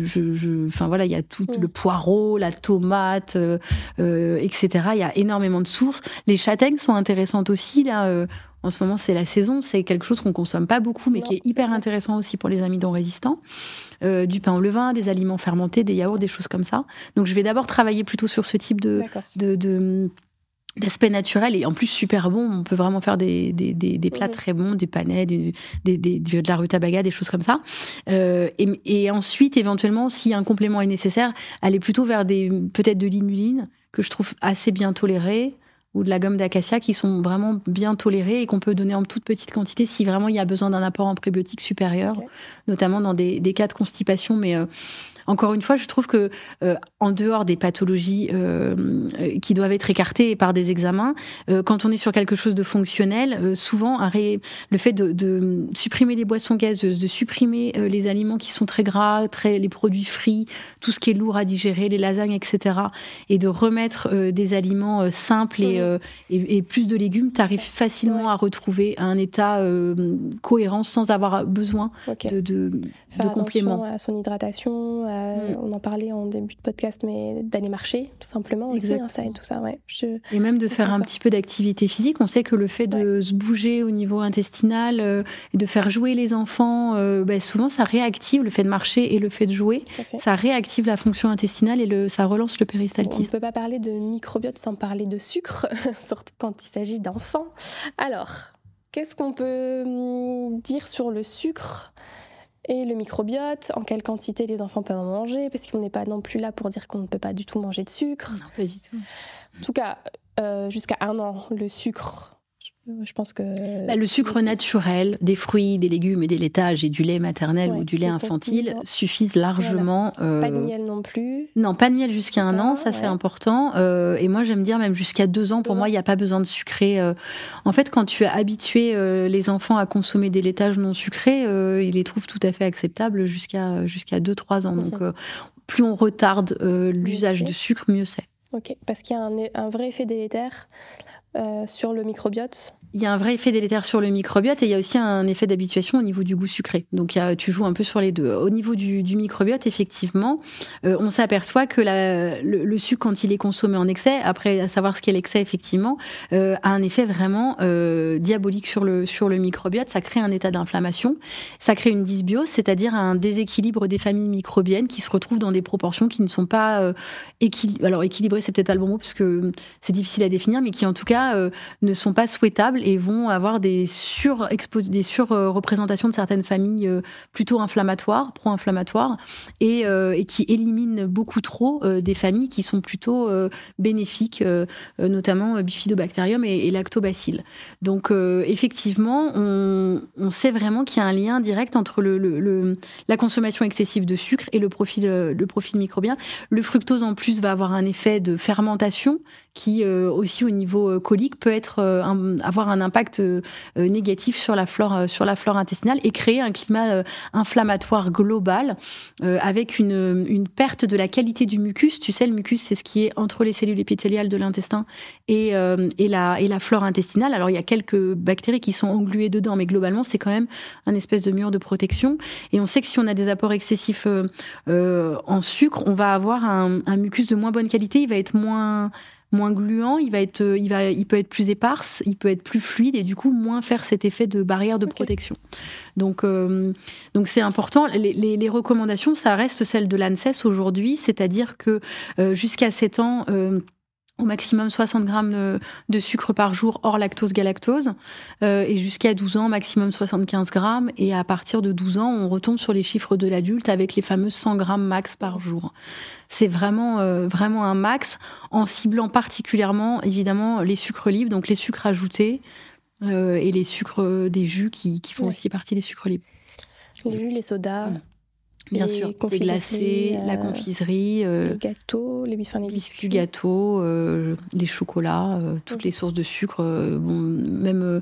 Je, enfin voilà, il y a tout mm. le poireau, la tomate, etc. Il y a énormément de sources. Les châtaignes sont intéressantes aussi là. en ce moment, c'est la saison, c'est quelque chose qu'on consomme pas beaucoup, mais qui est, hyper intéressant aussi pour les amidons résistants. du pain au levain, des aliments fermentés, des yaourts, des choses comme ça. Donc je vais d'abord travailler plutôt sur ce type de, de, d'aspect naturel et en plus super bon. On peut vraiment faire des, des, des, plats mhm. très bons, des panais, des des, de la rutabaga, des choses comme ça. Euh, et, ensuite, éventuellement, si un complément est nécessaire, aller plutôt vers des peut-être de l'inuline que je trouve assez bien tolérée ou de la gomme d'acacia qui sont vraiment bien tolérées et qu'on peut donner en toute petite quantité si vraiment il y a besoin d'un apport en prébiotique supérieur, notamment dans des, cas de constipation. Mais euh, encore une fois, je trouve que euh, en dehors des pathologies euh, euh, qui doivent être écartées par des examens, quand on est sur quelque chose de fonctionnel, souvent le fait de, supprimer les boissons gazeuses, de supprimer les aliments qui sont très gras, très les produits frits, tout ce qui est lourd à digérer, les lasagnes, etc., et de remettre des aliments simples et, plus de légumes, tu facilement à retrouver un état cohérent sans avoir besoin de, de, compléments. À son hydratation, euh, mm. On en parlait en début de podcast, mais d'aller marcher, tout simplement aussi. Hein, ça et tout ça, Et même de faire un petit peu d'activité physique. On sait que le fait de se bouger au niveau intestinal, euh, et de faire jouer les enfants, euh, bah, souvent ça réactive le fait de marcher et le fait de jouer. Ça réactive la fonction intestinale et ça relance le péristaltisme. On ne peut pas parler de microbiote sans parler de sucre, surtout quand il s'agit d'enfants. Alors, qu'est-ce qu'on peut hum, dire sur le sucre et le microbiote, en quelle quantité les enfants peuvent en manger, parce qu'on n'est pas non plus là pour dire qu'on ne peut pas du tout manger de sucre. Non, pas du tout. En tout cas, euh, jusqu'à un an, le sucre je pense que bah, le sucre naturel des fruits, des légumes et des laitages et du lait maternel ou du lait infantile suffisent largement. Pas de euh, miel non plus. Non, pas de miel jusqu'à un an, ça c'est important. Euh, et moi j'aime dire même jusqu'à deux ans. pour moi, il n'y a pas besoin de sucrer. Euh. En fait, quand tu as habitué les enfants à consommer des laitages non sucrés, ils les trouvent tout à fait acceptables jusqu'à jusqu'à deux trois ans. Donc mhm. plus on retarde l'usage de sucre, mieux c'est. Ok, parce qu'il y a un, un vrai effet délétère. sur le microbiote, il y a un vrai effet délétère sur le microbiote et il y a aussi un effet d'habituation au niveau du goût sucré. Donc tu joues un peu sur les deux. Au niveau du, microbiote, effectivement, euh, on s'aperçoit que le, sucre, quand il est consommé en excès, après à savoir ce qu'est l'excès, effectivement, euh, a un effet vraiment euh, diabolique sur le, sur le microbiote. Ça crée un état d'inflammation, ça crée une dysbiose, c'est-à-dire un déséquilibre des familles microbiennes qui se retrouvent dans des proportions qui ne sont pas équilibrées. Alors équilibrées, c'est peut-être pas le bon mot parce que c'est difficile à définir, mais qui en tout cas ne sont pas souhaitables et vont avoir des des surreprésentations de certaines familles euh, plutôt inflammatoires, pro-inflammatoires, et, euh, et, qui éliminent beaucoup trop euh, des familles qui sont plutôt bénéfiques, notamment bifidobacterium et, et lactobacilles. Donc effectivement, on, on, sait vraiment qu'il y a un lien direct entre le, la consommation excessive de sucre et le profil, le profil microbien. Le fructose en plus va avoir un effet de fermentation qui aussi au niveau colique peut être un, avoir un impact euh, euh, négatif sur la flore, euh, sur la flore intestinale et créer un climat inflammatoire global avec une, une, perte de la qualité du mucus. Tu sais, le mucus, c'est ce qui est entre les cellules épithéliales de l'intestin et, et, la, et la flore intestinale. Alors, il y a quelques bactéries qui sont engluées dedans, mais globalement, c'est quand même un espèce de mur de protection. Et on sait que si on a des apports excessifs en sucre, on va avoir un, un, mucus de moins bonne qualité, il va être moins moins gluant, il, va être, euh, il, va, il peut être plus éparse, il peut être plus fluide et du coup moins faire cet effet de barrière de protection. Donc euh, donc c'est important. Les, recommandations, ça reste celle de l'ANSES aujourd'hui, c'est-à-dire que euh, jusqu'à 7 ans, au maximum 60 grammes de, sucre par jour hors lactose galactose euh, et jusqu'à 12 ans maximum 75 grammes et à partir de 12 ans on retombe sur les chiffres de l'adulte avec les fameux 100 grammes max par jour c'est vraiment euh, vraiment un max en ciblant particulièrement évidemment les sucres libres donc les sucres ajoutés euh, et les sucres des jus qui, font aussi partie des sucres libres les jus les sodas Bien sûr, les glacés, la euh, confiserie, euh, les gâteaux, les, biscuits, gâteaux, euh, les chocolats, toutes les sources de sucre, bon, même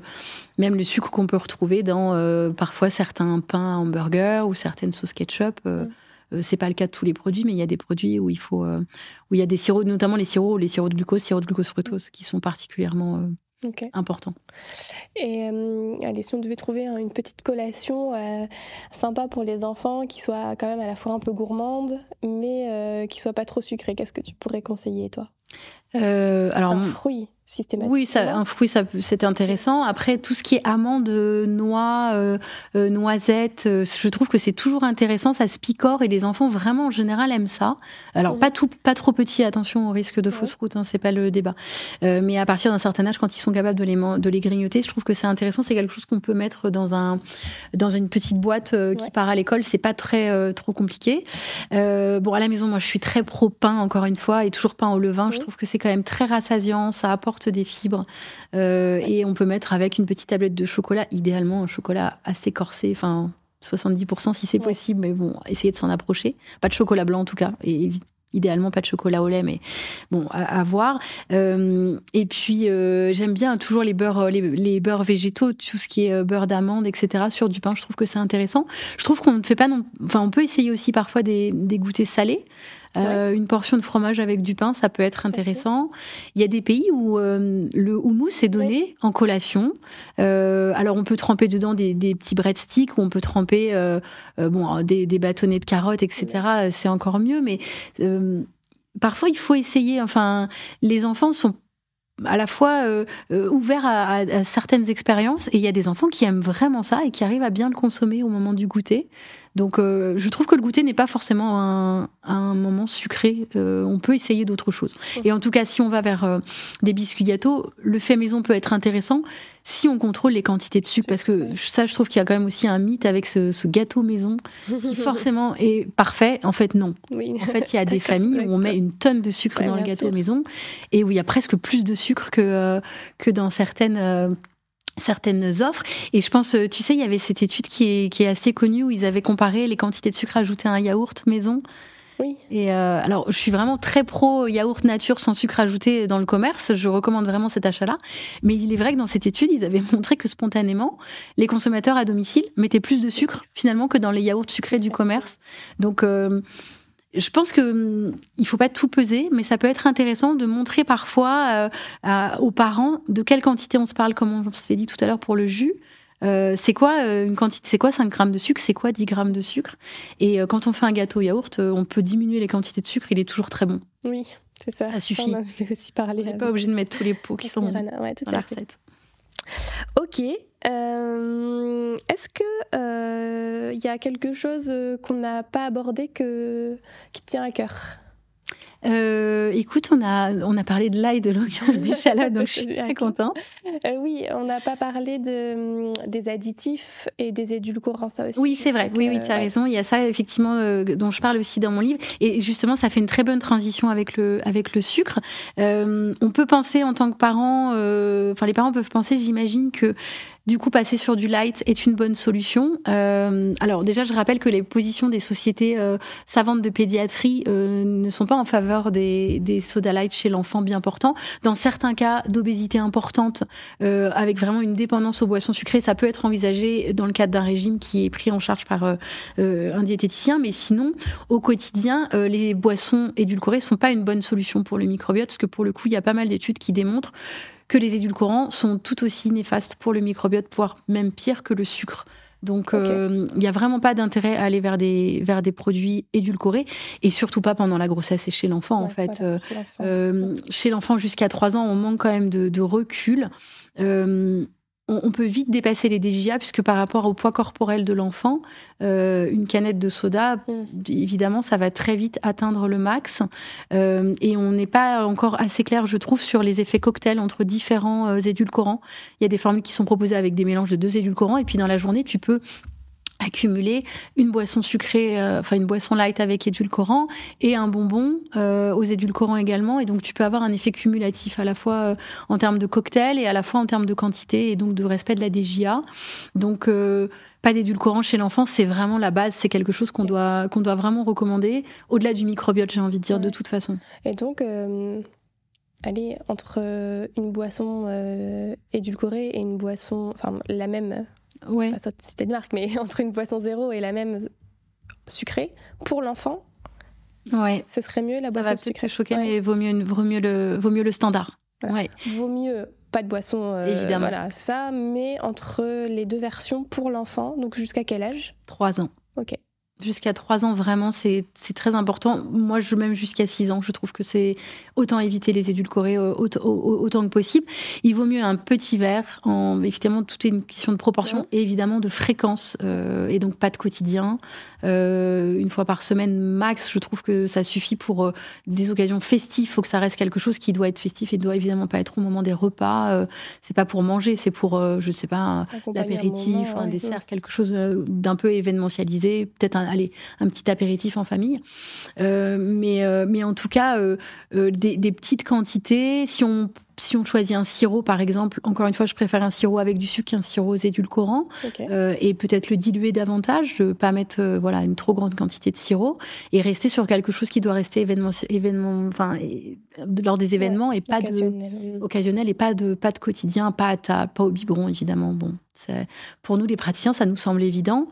même le sucre qu'on peut retrouver dans parfois certains pains hamburgers ou certaines sauces ketchup. Ce C'est pas le cas de tous les produits, mais il y a des produits où il faut, où il y a des sirops, notamment les sirops, les sirops de glucose, sirops de glucose fructose, qui sont particulièrement important. Et euh, allez, si on devait trouver une petite collation euh, sympa pour les enfants, qui soit quand même à la fois un peu gourmande, mais euh, qui soit pas trop sucrée, qu'est-ce que tu pourrais conseiller toi euh, alors, un fruit systématiquement. Oui, un fruit, c'est intéressant. Après, tout ce qui est amandes, euh, noix, euh, noisettes, je trouve que c'est toujours intéressant. Ça se picore et les enfants, vraiment, en général, aiment ça. Alors, mm. pas, tout, pas trop petit, attention au risque de fausse route, hein, c'est pas le débat. mais à partir d'un certain âge, quand ils sont capables de les, de les grignoter, je trouve que c'est intéressant. C'est quelque chose qu'on peut mettre dans, un, dans une petite boîte qui part à l'école. C'est pas très trop compliqué. bon, à la maison, moi, je suis très pro pain, encore une fois, et toujours pain au levain. Mm trouve que c'est quand même très rassasiant, ça apporte des fibres. Euh, et on peut mettre avec une petite tablette de chocolat, idéalement un chocolat assez corsé, enfin 70% si c'est possible, mais bon, essayer de s'en approcher. Pas de chocolat blanc en tout cas, et idéalement pas de chocolat au lait, mais bon, à, voir. Euh, et puis, euh, j'aime bien toujours les beurres, les, végétaux, tout ce qui est beurre d'amande, etc. sur du pain, je trouve que c'est intéressant. Je trouve qu'on ne fait pas non... Enfin, on peut essayer aussi parfois des goûters salés. Euh, une portion de fromage avec du pain, ça peut être intéressant. Il y a des pays où euh, le houmous est donné en collation. Euh, alors on peut tremper dedans des, des petits breadsticks ou on peut tremper des, bâtonnets de carottes, etc. C'est encore mieux, mais parfois il faut essayer. Enfin, les enfants sont à la fois ouverts à, certaines expériences et il y a des enfants qui aiment vraiment ça et qui arrivent à bien le consommer au moment du goûter. Donc euh, je trouve que le goûter n'est pas forcément un, moment sucré. Euh, on peut essayer d'autres choses. Et en tout cas, si on va vers euh, des biscuits gâteaux, le fait maison peut être intéressant si on contrôle les quantités de sucre. Parce que ça, je trouve qu'il y a quand même aussi un mythe avec ce, gâteau maison qui forcément est parfait. En fait, non. En fait, il y a des familles où on met une tonne de sucre bah, dans le gâteau maison et où il y a presque plus de sucre que, que dans certaines certaines offres. Et je pense, euh, tu sais, il y avait cette étude qui est, assez connue où ils avaient comparé les quantités de sucre ajoutées à un yaourt maison. Oui. Et euh, alors, je suis vraiment très pro yaourt nature sans sucre ajouté dans le commerce. Je recommande vraiment cet achat-là. Mais il est vrai que dans cette étude, ils avaient montré que spontanément, les consommateurs à domicile mettaient plus de sucre finalement que dans les yaourts sucrés du commerce. Donc euh, je pense que ne hum, il faut pas tout peser, mais ça peut être intéressant de montrer parfois euh, aux parents de quelle quantité on se parle, comme on s'est dit tout à l'heure pour le jus. Euh, c'est quoi euh, une quantité C'est quoi 5 grammes de sucre C'est quoi 10 grammes de sucre Et quand on fait un gâteau yaourt, on peut diminuer les quantités de sucre. Il est toujours très bon. Oui, c'est ça. Ça suffit. on n'est pas obligé de mettre tous les pots qui sont ouais, dans la recette. Ok. Euh, est-ce que il euh, y a quelque chose euh, qu'on n'a pas abordé que, qui tient à cœur écoute, on a, on a parlé de l'ail, de l'oignon, d'échalote, donc je suis très contente. oui, on n'a pas parlé de, hum, des additifs et des édulcorants, ça aussi. Oui, c'est vrai, oui, oui, tu as raison. Il y a ça, effectivement, dont je parle aussi dans mon livre. Et justement, ça fait une très bonne transition avec le, avec le sucre. on peut penser en tant que parent, enfin, les parents peuvent penser, j'imagine, que du coup, passer sur du light est une bonne solution. Euh, alors déjà, je rappelle que les positions des sociétés euh, savantes de pédiatrie euh, ne sont pas en faveur des, des soda light chez l'enfant bien portant. Dans certains cas d'obésité importante, avec vraiment une dépendance aux boissons sucrées, ça peut être envisagé dans le cadre d'un régime qui est pris en charge par un diététicien. Mais sinon, au quotidien, les boissons édulcorées sont pas une bonne solution pour le microbiote, parce que pour le coup, il y a pas mal d'études qui démontrent que les édulcorants sont tout aussi néfastes pour le microbiote, voire même pire que le sucre. Donc, il n'y euh, a vraiment pas d'intérêt à aller vers des, vers des produits édulcorés et surtout pas pendant la grossesse et chez l'enfant, en fait. Euh, euh, chez l'enfant, jusqu'à 3 ans, on manque quand même de recul on, peut vite dépasser les DGA, puisque par rapport au poids corporel de l'enfant, euh, une canette de soda, mm. évidemment, ça va très vite atteindre le max. Euh, et on n'est pas encore assez clair, je trouve, sur les effets cocktails entre différents euh, édulcorants. Il y a des formules qui sont proposées avec des mélanges de deux édulcorants, et puis dans la journée, tu peux accumuler une boisson sucrée, euh, enfin une boisson light avec édulcorant et un bonbon euh, aux édulcorants également. Et donc tu peux avoir un effet cumulatif à la fois euh, en termes de cocktail et à la fois en termes de quantité et donc de respect de la DGA. Donc pas d'édulcorant chez l'enfant, c'est vraiment la base, c'est quelque chose qu'on doit, qu'on doit vraiment recommander, au-delà du microbiote, j'ai envie de dire, de toute façon. Et donc, allez, entre une boisson édulcorée et une boisson, enfin la même ouais. c'était une marque, mais entre une boisson zéro et la même sucrée, pour l'enfant, ouais. ce serait mieux la boisson ça va sucrée. choquer, mais vaut mieux, vaut, mieux le, vaut mieux le standard. Ouais. Vaut mieux pas de boisson, euh, évidemment. Voilà, ça, mais entre les deux versions pour l'enfant, donc jusqu'à quel âge Trois ans. Ok jusqu'à 3 ans, vraiment, c'est très important. Moi, je même jusqu'à 6 ans, je trouve que c'est autant éviter les édulcorés euh, autant, autant, que possible. Il vaut mieux un petit verre, en, évidemment, tout est une question de proportion et évidemment de fréquence, euh, et donc pas de quotidien. Euh, une fois par semaine max, je trouve que ça suffit pour des occasions festives. Il faut que ça reste quelque chose qui doit être festif et doit évidemment pas être au moment des repas. c'est pas pour manger, c'est pour, je ne sais pas, l'apéritif, un, un, un dessert, quelque chose d'un peu événementialisé, peut-être un allez, un petit apéritif en famille. Euh, mais, euh, mais en tout cas, euh, des, petites quantités. Si on si on choisit un sirop, par exemple, encore une fois, je préfère un sirop avec du sucre un sirop aux édulcorants, et peut-être le diluer davantage, ne pas mettre voilà une trop grande quantité de sirop, et rester sur quelque chose qui doit rester événement, événement, enfin lors des événements et pas de occasionnel et pas de pas de quotidien, pas à pas au biberon évidemment. Bon, pour nous, les praticiens, ça nous semble évident,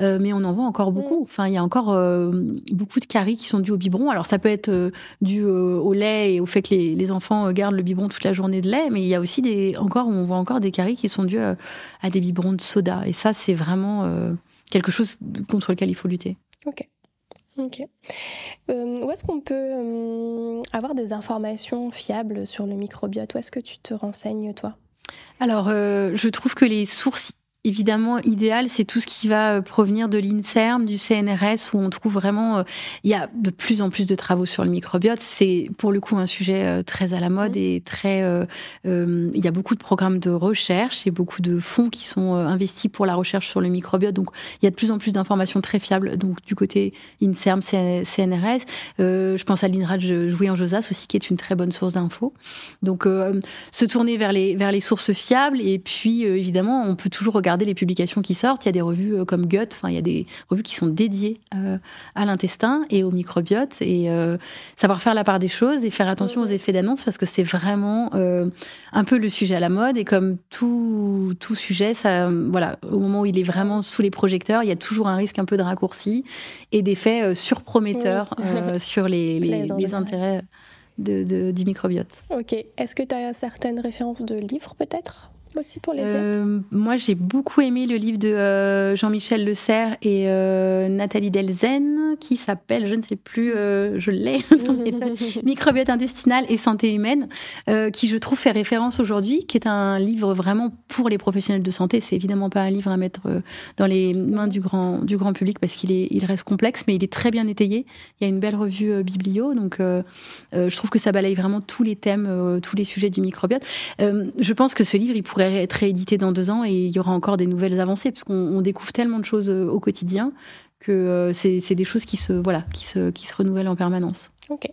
euh, mais on en voit encore mm. beaucoup. Enfin, il y a encore euh, beaucoup de caries qui sont dues au biberon. Alors, ça peut être euh, dû au lait et au fait que les, les enfants gardent le biberon toute la journée de lait, mais il y a aussi des, encore, on voit encore des caries qui sont dues à des biberons de soda. Et ça, c'est vraiment quelque chose contre lequel il faut lutter. Ok. Ok. où est-ce qu'on peut avoir des informations fiables sur le microbiote Où est-ce que tu te renseignes, toi alors, euh, je trouve que les sources évidemment idéal, c'est tout ce qui va euh, provenir de l'INSERM, du CNRS, où on trouve vraiment, euh, il y a de plus en plus de travaux sur le microbiote. C'est pour le coup un sujet euh, très à la mode mmh. et très, il y a beaucoup de programmes de recherche et beaucoup de fonds qui sont investis pour la recherche sur le microbiote. Donc il y a de plus en plus d'informations très fiables. Donc du côté INSERM, CNRS, je pense à l'INRAD Jouy-en-Josas aussi, qui est une très bonne source d'infos. Donc se tourner vers les vers les sources fiables et puis évidemment on peut toujours regarder les publications qui sortent, il y a des revues euh, comme Gut, enfin il y a des revues qui sont dédiées euh, à l'intestin et au microbiote et euh, savoir faire la part des choses et faire attention aux effets d'annonce parce que c'est vraiment un peu le sujet à la mode et comme tout tout sujet, ça voilà, au moment où il est vraiment sous les projecteurs, il y a toujours un risque un peu de raccourci et d'effets surprometteurs sur les, les, intérêts de, du microbiote. Ok. Est-ce que tu as certaines références de livres peut-être aussi pour les euh, Moi, j'ai beaucoup aimé le livre de euh, Jean-Michel Le et euh, Nathalie Delzen, qui s'appelle, je ne sais plus, je l'ai, Microbiote intestinal et santé humaine, qui, je trouve, fait référence aujourd'hui, qui est un livre vraiment pour les professionnels de santé. C'est évidemment pas un livre à mettre dans les mains du grand, du grand public parce qu'il est, il reste complexe, mais il est très bien étayé. Il y a une belle revue biblio, donc je trouve que ça balaye vraiment tous les thèmes, tous les sujets du microbiote. je pense que ce livre, il pourrait être réédité dans deux ans et il y aura encore des nouvelles avancées, parce qu'on découvre tellement de choses euh, au quotidien que euh, c'est des choses qui se, voilà, qui, se, qui se renouvellent en permanence. Ok.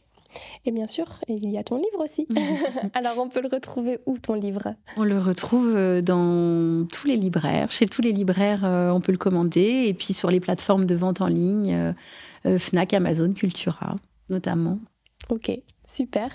Et bien sûr, il y a ton livre aussi. Mhm. Alors, on peut le retrouver où ton livre On le retrouve euh, dans tous les libraires. Chez tous les libraires, on peut le commander. Et puis sur les plateformes de vente en ligne, Fnac, Amazon, Cultura, notamment. Ok, Super.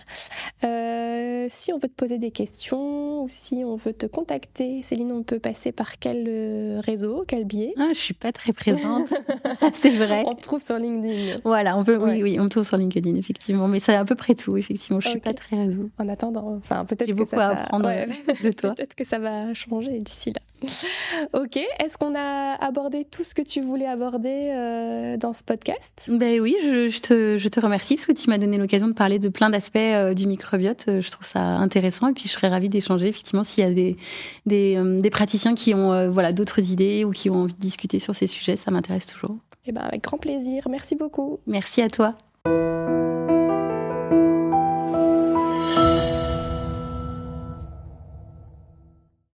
Euh, si on veut te poser des questions ou si on veut te contacter, Céline, on peut passer par quel euh, réseau, quel biais ah, Je suis pas très présente, c'est vrai. On te trouve sur LinkedIn. Voilà, on peut, oui, oui, on me trouve sur LinkedIn, effectivement. Mais c'est à peu près tout, effectivement. Je ne suis pas très réseau. En attendant, enfin, peut-être que beaucoup ça à va... apprendre de toi. peut-être que ça va changer d'ici là. ok, est-ce qu'on a abordé tout ce que tu voulais aborder euh, dans ce podcast Ben oui, je, je, te, je te remercie parce que tu m'as donné l'occasion de parler de plein d'aspects euh, du microbiote. Euh, je trouve ça intéressant. Et puis, je serais ravie d'échanger, effectivement, s'il y a des, des, euh, praticiens qui ont voilà, d'autres idées ou qui ont envie de discuter sur ces sujets. Ça m'intéresse toujours. Eh ben, avec grand plaisir. Merci beaucoup. Merci à toi.